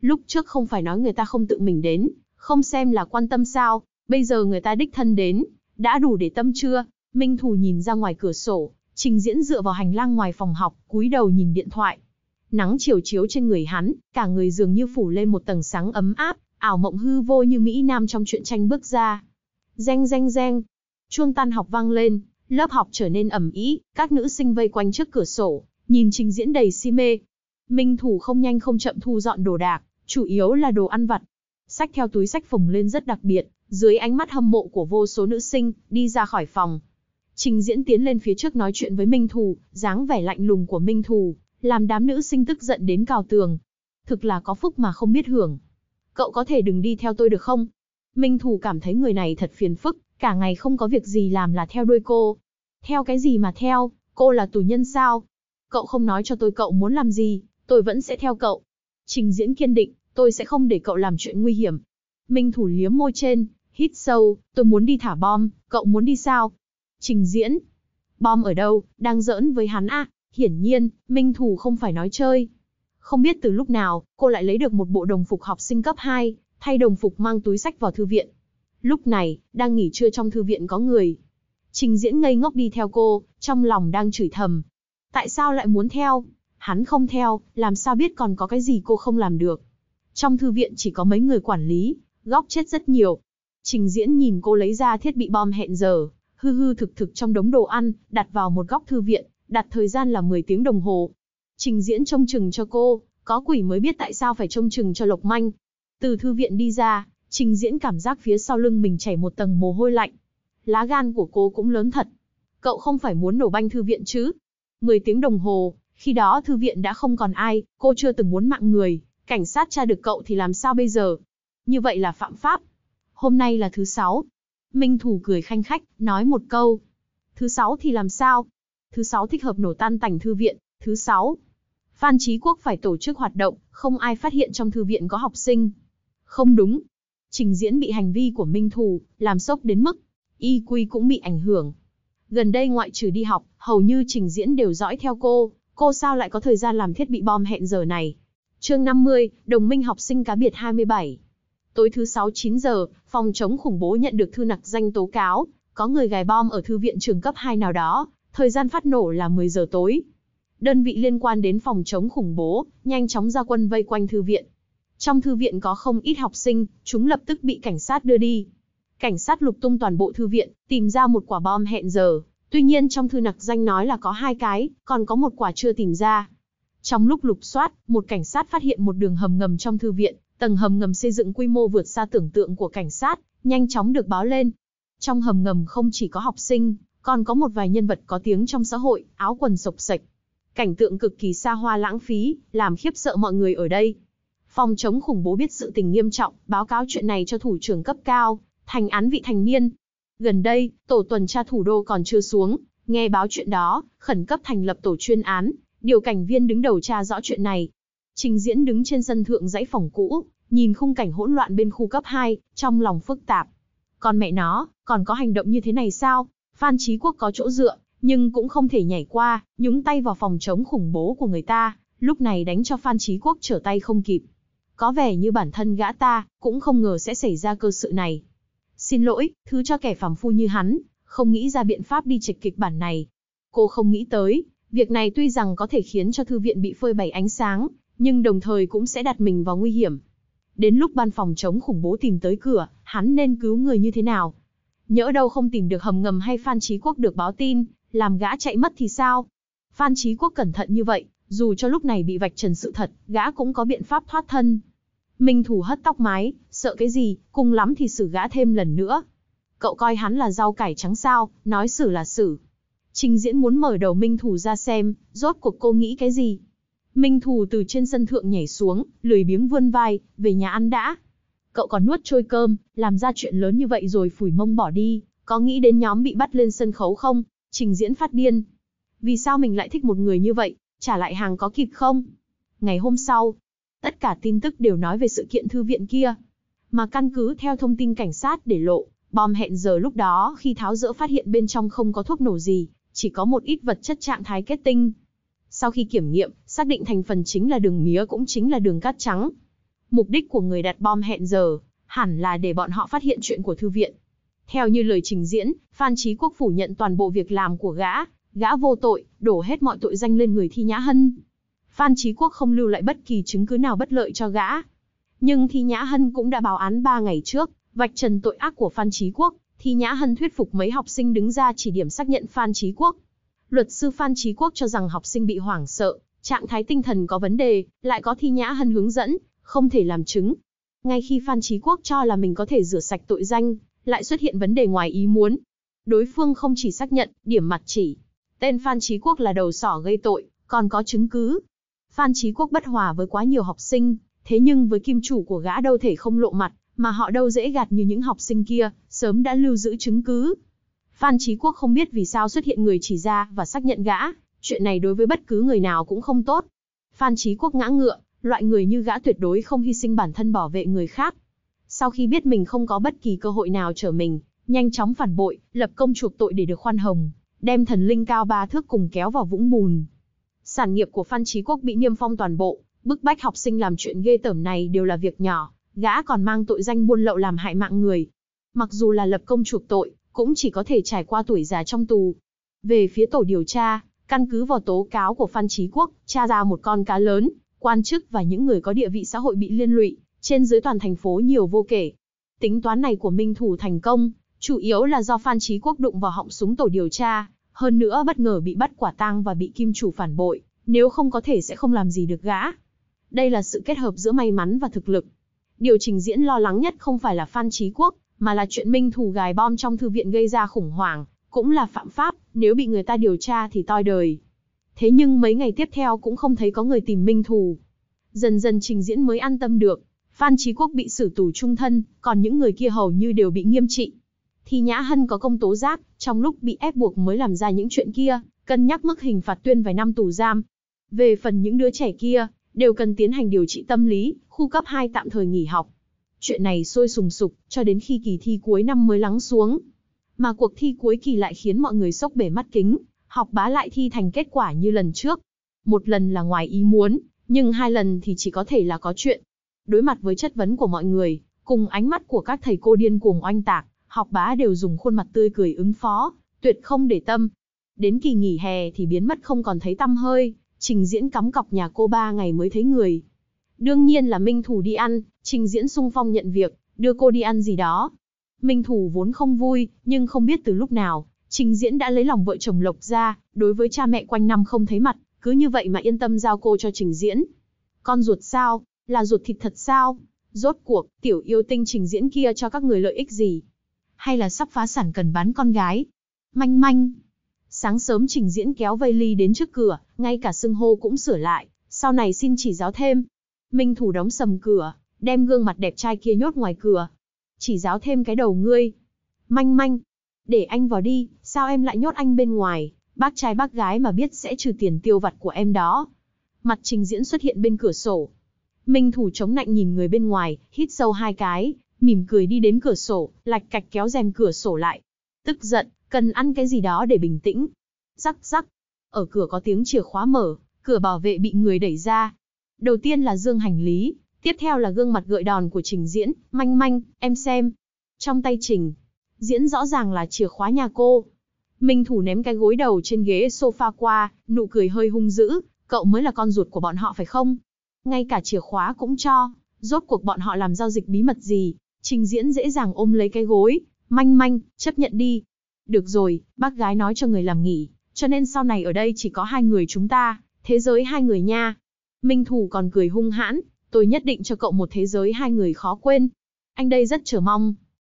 Lúc trước không phải nói người ta không tự mình đến, không xem là quan tâm sao, bây giờ người ta đích thân đến, đã đủ để tâm chưa? Minh Thù nhìn ra ngoài cửa sổ, trình diễn dựa vào hành lang ngoài phòng học, cúi đầu nhìn điện thoại. Nắng chiều chiếu trên người hắn, cả người dường như phủ lên một tầng sáng ấm áp, ảo mộng hư vô như Mỹ Nam trong truyện tranh bước ra. Reng reng reng, Chuông tan học vang lên, lớp học trở nên ẩm ý, các nữ sinh vây quanh trước cửa sổ, nhìn trình diễn đầy si mê. Minh Thủ không nhanh không chậm thu dọn đồ đạc, chủ yếu là đồ ăn vặt. Sách theo túi sách phồng lên rất đặc biệt, dưới ánh mắt hâm mộ của vô số nữ sinh, đi ra khỏi phòng. Trình diễn tiến lên phía trước nói chuyện với Minh thủ, dáng vẻ lạnh lùng của Minh thủ làm đám nữ sinh tức giận đến cào tường. Thực là có phúc mà không biết hưởng. Cậu có thể đừng đi theo tôi được không? Minh thủ cảm thấy người này thật phiền phức, Cả ngày không có việc gì làm là theo đuôi cô. Theo cái gì mà theo, cô là tù nhân sao? Cậu không nói cho tôi cậu muốn làm gì, tôi vẫn sẽ theo cậu. Trình diễn kiên định, tôi sẽ không để cậu làm chuyện nguy hiểm. Minh thủ liếm môi trên, hít sâu, tôi muốn đi thả bom, cậu muốn đi sao? Trình diễn, bom ở đâu, đang giỡn với hắn à? Hiển nhiên, Minh thủ không phải nói chơi. Không biết từ lúc nào, cô lại lấy được một bộ đồng phục học sinh cấp 2, thay đồng phục mang túi sách vào thư viện. Lúc này, đang nghỉ trưa trong thư viện có người. Trình diễn ngây ngốc đi theo cô, trong lòng đang chửi thầm. Tại sao lại muốn theo? Hắn không theo, làm sao biết còn có cái gì cô không làm được? Trong thư viện chỉ có mấy người quản lý, góc chết rất nhiều. Trình diễn nhìn cô lấy ra thiết bị bom hẹn giờ, hư hư thực thực trong đống đồ ăn, đặt vào một góc thư viện, đặt thời gian là 10 tiếng đồng hồ. Trình diễn trông chừng cho cô, có quỷ mới biết tại sao phải trông chừng cho Lộc Manh. Từ thư viện đi ra, Trình Diễn cảm giác phía sau lưng mình chảy một tầng mồ hôi lạnh. Lá gan của cô cũng lớn thật. Cậu không phải muốn nổ banh thư viện chứ? Mười tiếng đồng hồ, khi đó thư viện đã không còn ai, cô chưa từng muốn mạng người, cảnh sát tra được cậu thì làm sao bây giờ? Như vậy là phạm pháp. Hôm nay là thứ sáu. Minh Thủ cười khanh khách, nói một câu. Thứ sáu thì làm sao? Thứ sáu thích hợp nổ tan tành thư viện. Thứ sáu, Phan Chí Quốc phải tổ chức hoạt động, không ai phát hiện trong thư viện có học sinh. Không đúng, Trình Diễn bị hành vi của Minh Thù làm sốc đến mức Y Quy cũng bị ảnh hưởng. Gần đây ngoại trừ đi học, hầu như Trình Diễn đều dõi theo cô, cô sao lại có thời gian làm thiết bị bom hẹn giờ này. Chương 50, Đồng minh học sinh cá biệt 27. Tối thứ 6 9 giờ, phòng chống khủng bố nhận được thư nặc danh tố cáo, có người gài bom ở thư viện trường cấp 2 nào đó, thời gian phát nổ là 10 giờ tối. Đơn vị liên quan đến phòng chống khủng bố, nhanh chóng ra quân vây quanh thư viện, trong thư viện có không ít học sinh, chúng lập tức bị cảnh sát đưa đi. Cảnh sát lục tung toàn bộ thư viện, tìm ra một quả bom hẹn giờ. Tuy nhiên trong thư nặc danh nói là có hai cái, còn có một quả chưa tìm ra. Trong lúc lục soát, một cảnh sát phát hiện một đường hầm ngầm trong thư viện, tầng hầm ngầm xây dựng quy mô vượt xa tưởng tượng của cảnh sát, nhanh chóng được báo lên. Trong hầm ngầm không chỉ có học sinh, còn có một vài nhân vật có tiếng trong xã hội, áo quần sộc sạch. Cảnh tượng cực kỳ xa hoa lãng phí, làm khiếp sợ mọi người ở đây. Phòng chống khủng bố biết sự tình nghiêm trọng, báo cáo chuyện này cho thủ trưởng cấp cao, thành án vị thành niên. Gần đây, tổ tuần tra thủ đô còn chưa xuống, nghe báo chuyện đó, khẩn cấp thành lập tổ chuyên án, điều cảnh viên đứng đầu tra rõ chuyện này. Trình diễn đứng trên sân thượng dãy phòng cũ, nhìn khung cảnh hỗn loạn bên khu cấp 2, trong lòng phức tạp. Còn mẹ nó, còn có hành động như thế này sao? Phan Chí Quốc có chỗ dựa, nhưng cũng không thể nhảy qua, nhúng tay vào phòng chống khủng bố của người ta, lúc này đánh cho Phan Chí Quốc trở tay không kịp có vẻ như bản thân gã ta cũng không ngờ sẽ xảy ra cơ sự này. Xin lỗi, thứ cho kẻ phàm phu như hắn, không nghĩ ra biện pháp đi trịch kịch bản này. Cô không nghĩ tới, việc này tuy rằng có thể khiến cho thư viện bị phơi bày ánh sáng, nhưng đồng thời cũng sẽ đặt mình vào nguy hiểm. Đến lúc ban phòng chống khủng bố tìm tới cửa, hắn nên cứu người như thế nào? Nhỡ đâu không tìm được hầm ngầm hay Phan Chí Quốc được báo tin, làm gã chạy mất thì sao? Phan Chí Quốc cẩn thận như vậy, dù cho lúc này bị vạch trần sự thật, gã cũng có biện pháp thoát thân. Minh thủ hất tóc mái, sợ cái gì, cùng lắm thì xử gã thêm lần nữa. Cậu coi hắn là rau cải trắng sao, nói xử là xử. Trình diễn muốn mở đầu Minh thủ ra xem, rốt cuộc cô nghĩ cái gì. Minh thủ từ trên sân thượng nhảy xuống, lười biếng vươn vai, về nhà ăn đã. Cậu còn nuốt trôi cơm, làm ra chuyện lớn như vậy rồi phủi mông bỏ đi, có nghĩ đến nhóm bị bắt lên sân khấu không? Trình diễn phát điên. Vì sao mình lại thích một người như vậy, trả lại hàng có kịp không? Ngày hôm sau, tất cả tin tức đều nói về sự kiện thư viện kia. Mà căn cứ theo thông tin cảnh sát để lộ, bom hẹn giờ lúc đó khi tháo rỡ phát hiện bên trong không có thuốc nổ gì, chỉ có một ít vật chất trạng thái kết tinh. Sau khi kiểm nghiệm, xác định thành phần chính là đường mía cũng chính là đường cát trắng. Mục đích của người đặt bom hẹn giờ, hẳn là để bọn họ phát hiện chuyện của thư viện. Theo như lời trình diễn, Phan Trí Quốc phủ nhận toàn bộ việc làm của gã, Gã vô tội, đổ hết mọi tội danh lên người Thi Nhã Hân. Phan Chí Quốc không lưu lại bất kỳ chứng cứ nào bất lợi cho gã. Nhưng Thi Nhã Hân cũng đã báo án 3 ngày trước, vạch trần tội ác của Phan Chí Quốc, Thi Nhã Hân thuyết phục mấy học sinh đứng ra chỉ điểm xác nhận Phan Chí Quốc. Luật sư Phan Chí Quốc cho rằng học sinh bị hoảng sợ, trạng thái tinh thần có vấn đề, lại có Thi Nhã Hân hướng dẫn, không thể làm chứng. Ngay khi Phan Chí Quốc cho là mình có thể rửa sạch tội danh, lại xuất hiện vấn đề ngoài ý muốn. Đối phương không chỉ xác nhận, điểm mặt chỉ, Tên Phan Chí Quốc là đầu sỏ gây tội, còn có chứng cứ. Phan Chí Quốc bất hòa với quá nhiều học sinh, thế nhưng với kim chủ của gã đâu thể không lộ mặt, mà họ đâu dễ gạt như những học sinh kia, sớm đã lưu giữ chứng cứ. Phan Chí Quốc không biết vì sao xuất hiện người chỉ ra và xác nhận gã, chuyện này đối với bất cứ người nào cũng không tốt. Phan Chí Quốc ngã ngựa, loại người như gã tuyệt đối không hy sinh bản thân bảo vệ người khác. Sau khi biết mình không có bất kỳ cơ hội nào trở mình, nhanh chóng phản bội, lập công chuộc tội để được khoan hồng, đem thần linh cao ba thước cùng kéo vào vũng bùn. Sản nghiệp của Phan Chí Quốc bị niêm phong toàn bộ, bức bách học sinh làm chuyện ghê tởm này đều là việc nhỏ, gã còn mang tội danh buôn lậu làm hại mạng người. Mặc dù là lập công chuộc tội, cũng chỉ có thể trải qua tuổi già trong tù. Về phía tổ điều tra, căn cứ vào tố cáo của Phan Chí Quốc, tra ra một con cá lớn, quan chức và những người có địa vị xã hội bị liên lụy, trên dưới toàn thành phố nhiều vô kể. Tính toán này của Minh Thủ thành công, chủ yếu là do Phan Chí Quốc đụng vào họng súng tổ điều tra, hơn nữa bất ngờ bị bắt quả tang và bị kim chủ phản bội, nếu không có thể sẽ không làm gì được gã. Đây là sự kết hợp giữa may mắn và thực lực. Điều trình diễn lo lắng nhất không phải là Phan Trí Quốc, mà là chuyện Minh Thù gài bom trong thư viện gây ra khủng hoảng, cũng là phạm pháp, nếu bị người ta điều tra thì toi đời. Thế nhưng mấy ngày tiếp theo cũng không thấy có người tìm Minh Thù. Dần dần trình diễn mới an tâm được, Phan Trí Quốc bị xử tù trung thân, còn những người kia hầu như đều bị nghiêm trị thì Nhã Hân có công tố giác, trong lúc bị ép buộc mới làm ra những chuyện kia, cân nhắc mức hình phạt tuyên vài năm tù giam. Về phần những đứa trẻ kia, đều cần tiến hành điều trị tâm lý, khu cấp 2 tạm thời nghỉ học. Chuyện này sôi sùng sục, cho đến khi kỳ thi cuối năm mới lắng xuống. Mà cuộc thi cuối kỳ lại khiến mọi người sốc bể mắt kính, học bá lại thi thành kết quả như lần trước. Một lần là ngoài ý muốn, nhưng hai lần thì chỉ có thể là có chuyện. Đối mặt với chất vấn của mọi người, cùng ánh mắt của các thầy cô điên cuồng oanh tạc, học bá đều dùng khuôn mặt tươi cười ứng phó, tuyệt không để tâm. Đến kỳ nghỉ hè thì biến mất không còn thấy tăm hơi, trình diễn cắm cọc nhà cô ba ngày mới thấy người. Đương nhiên là Minh Thủ đi ăn, trình diễn sung phong nhận việc, đưa cô đi ăn gì đó. Minh Thủ vốn không vui, nhưng không biết từ lúc nào, trình diễn đã lấy lòng vợ chồng Lộc ra, đối với cha mẹ quanh năm không thấy mặt, cứ như vậy mà yên tâm giao cô cho trình diễn. Con ruột sao? Là ruột thịt thật sao? Rốt cuộc, tiểu yêu tinh trình diễn kia cho các người lợi ích gì? hay là sắp phá sản cần bán con gái. Manh manh. Sáng sớm trình diễn kéo vây ly đến trước cửa, ngay cả xưng hô cũng sửa lại, sau này xin chỉ giáo thêm. Minh thủ đóng sầm cửa, đem gương mặt đẹp trai kia nhốt ngoài cửa. Chỉ giáo thêm cái đầu ngươi. Manh manh. Để anh vào đi, sao em lại nhốt anh bên ngoài, bác trai bác gái mà biết sẽ trừ tiền tiêu vặt của em đó. Mặt trình diễn xuất hiện bên cửa sổ. Minh thủ chống nạnh nhìn người bên ngoài, hít sâu hai cái, mỉm cười đi đến cửa sổ, lạch cạch kéo rèm cửa sổ lại. Tức giận, cần ăn cái gì đó để bình tĩnh. Rắc rắc. Ở cửa có tiếng chìa khóa mở, cửa bảo vệ bị người đẩy ra. Đầu tiên là dương hành lý, tiếp theo là gương mặt gợi đòn của trình diễn, manh manh, em xem. Trong tay trình, diễn rõ ràng là chìa khóa nhà cô. Minh thủ ném cái gối đầu trên ghế sofa qua, nụ cười hơi hung dữ, cậu mới là con ruột của bọn họ phải không? Ngay cả chìa khóa cũng cho, rốt cuộc bọn họ làm giao dịch bí mật gì? Trình Diễn dễ dàng ôm lấy cái gối, manh manh, chấp nhận đi. Được rồi, bác gái nói cho người làm nghỉ, cho nên sau này ở đây chỉ có hai người chúng ta, thế giới hai người nha. Minh Thủ còn cười hung hãn, tôi nhất định cho cậu một thế giới hai người khó quên. Anh đây rất chờ mong,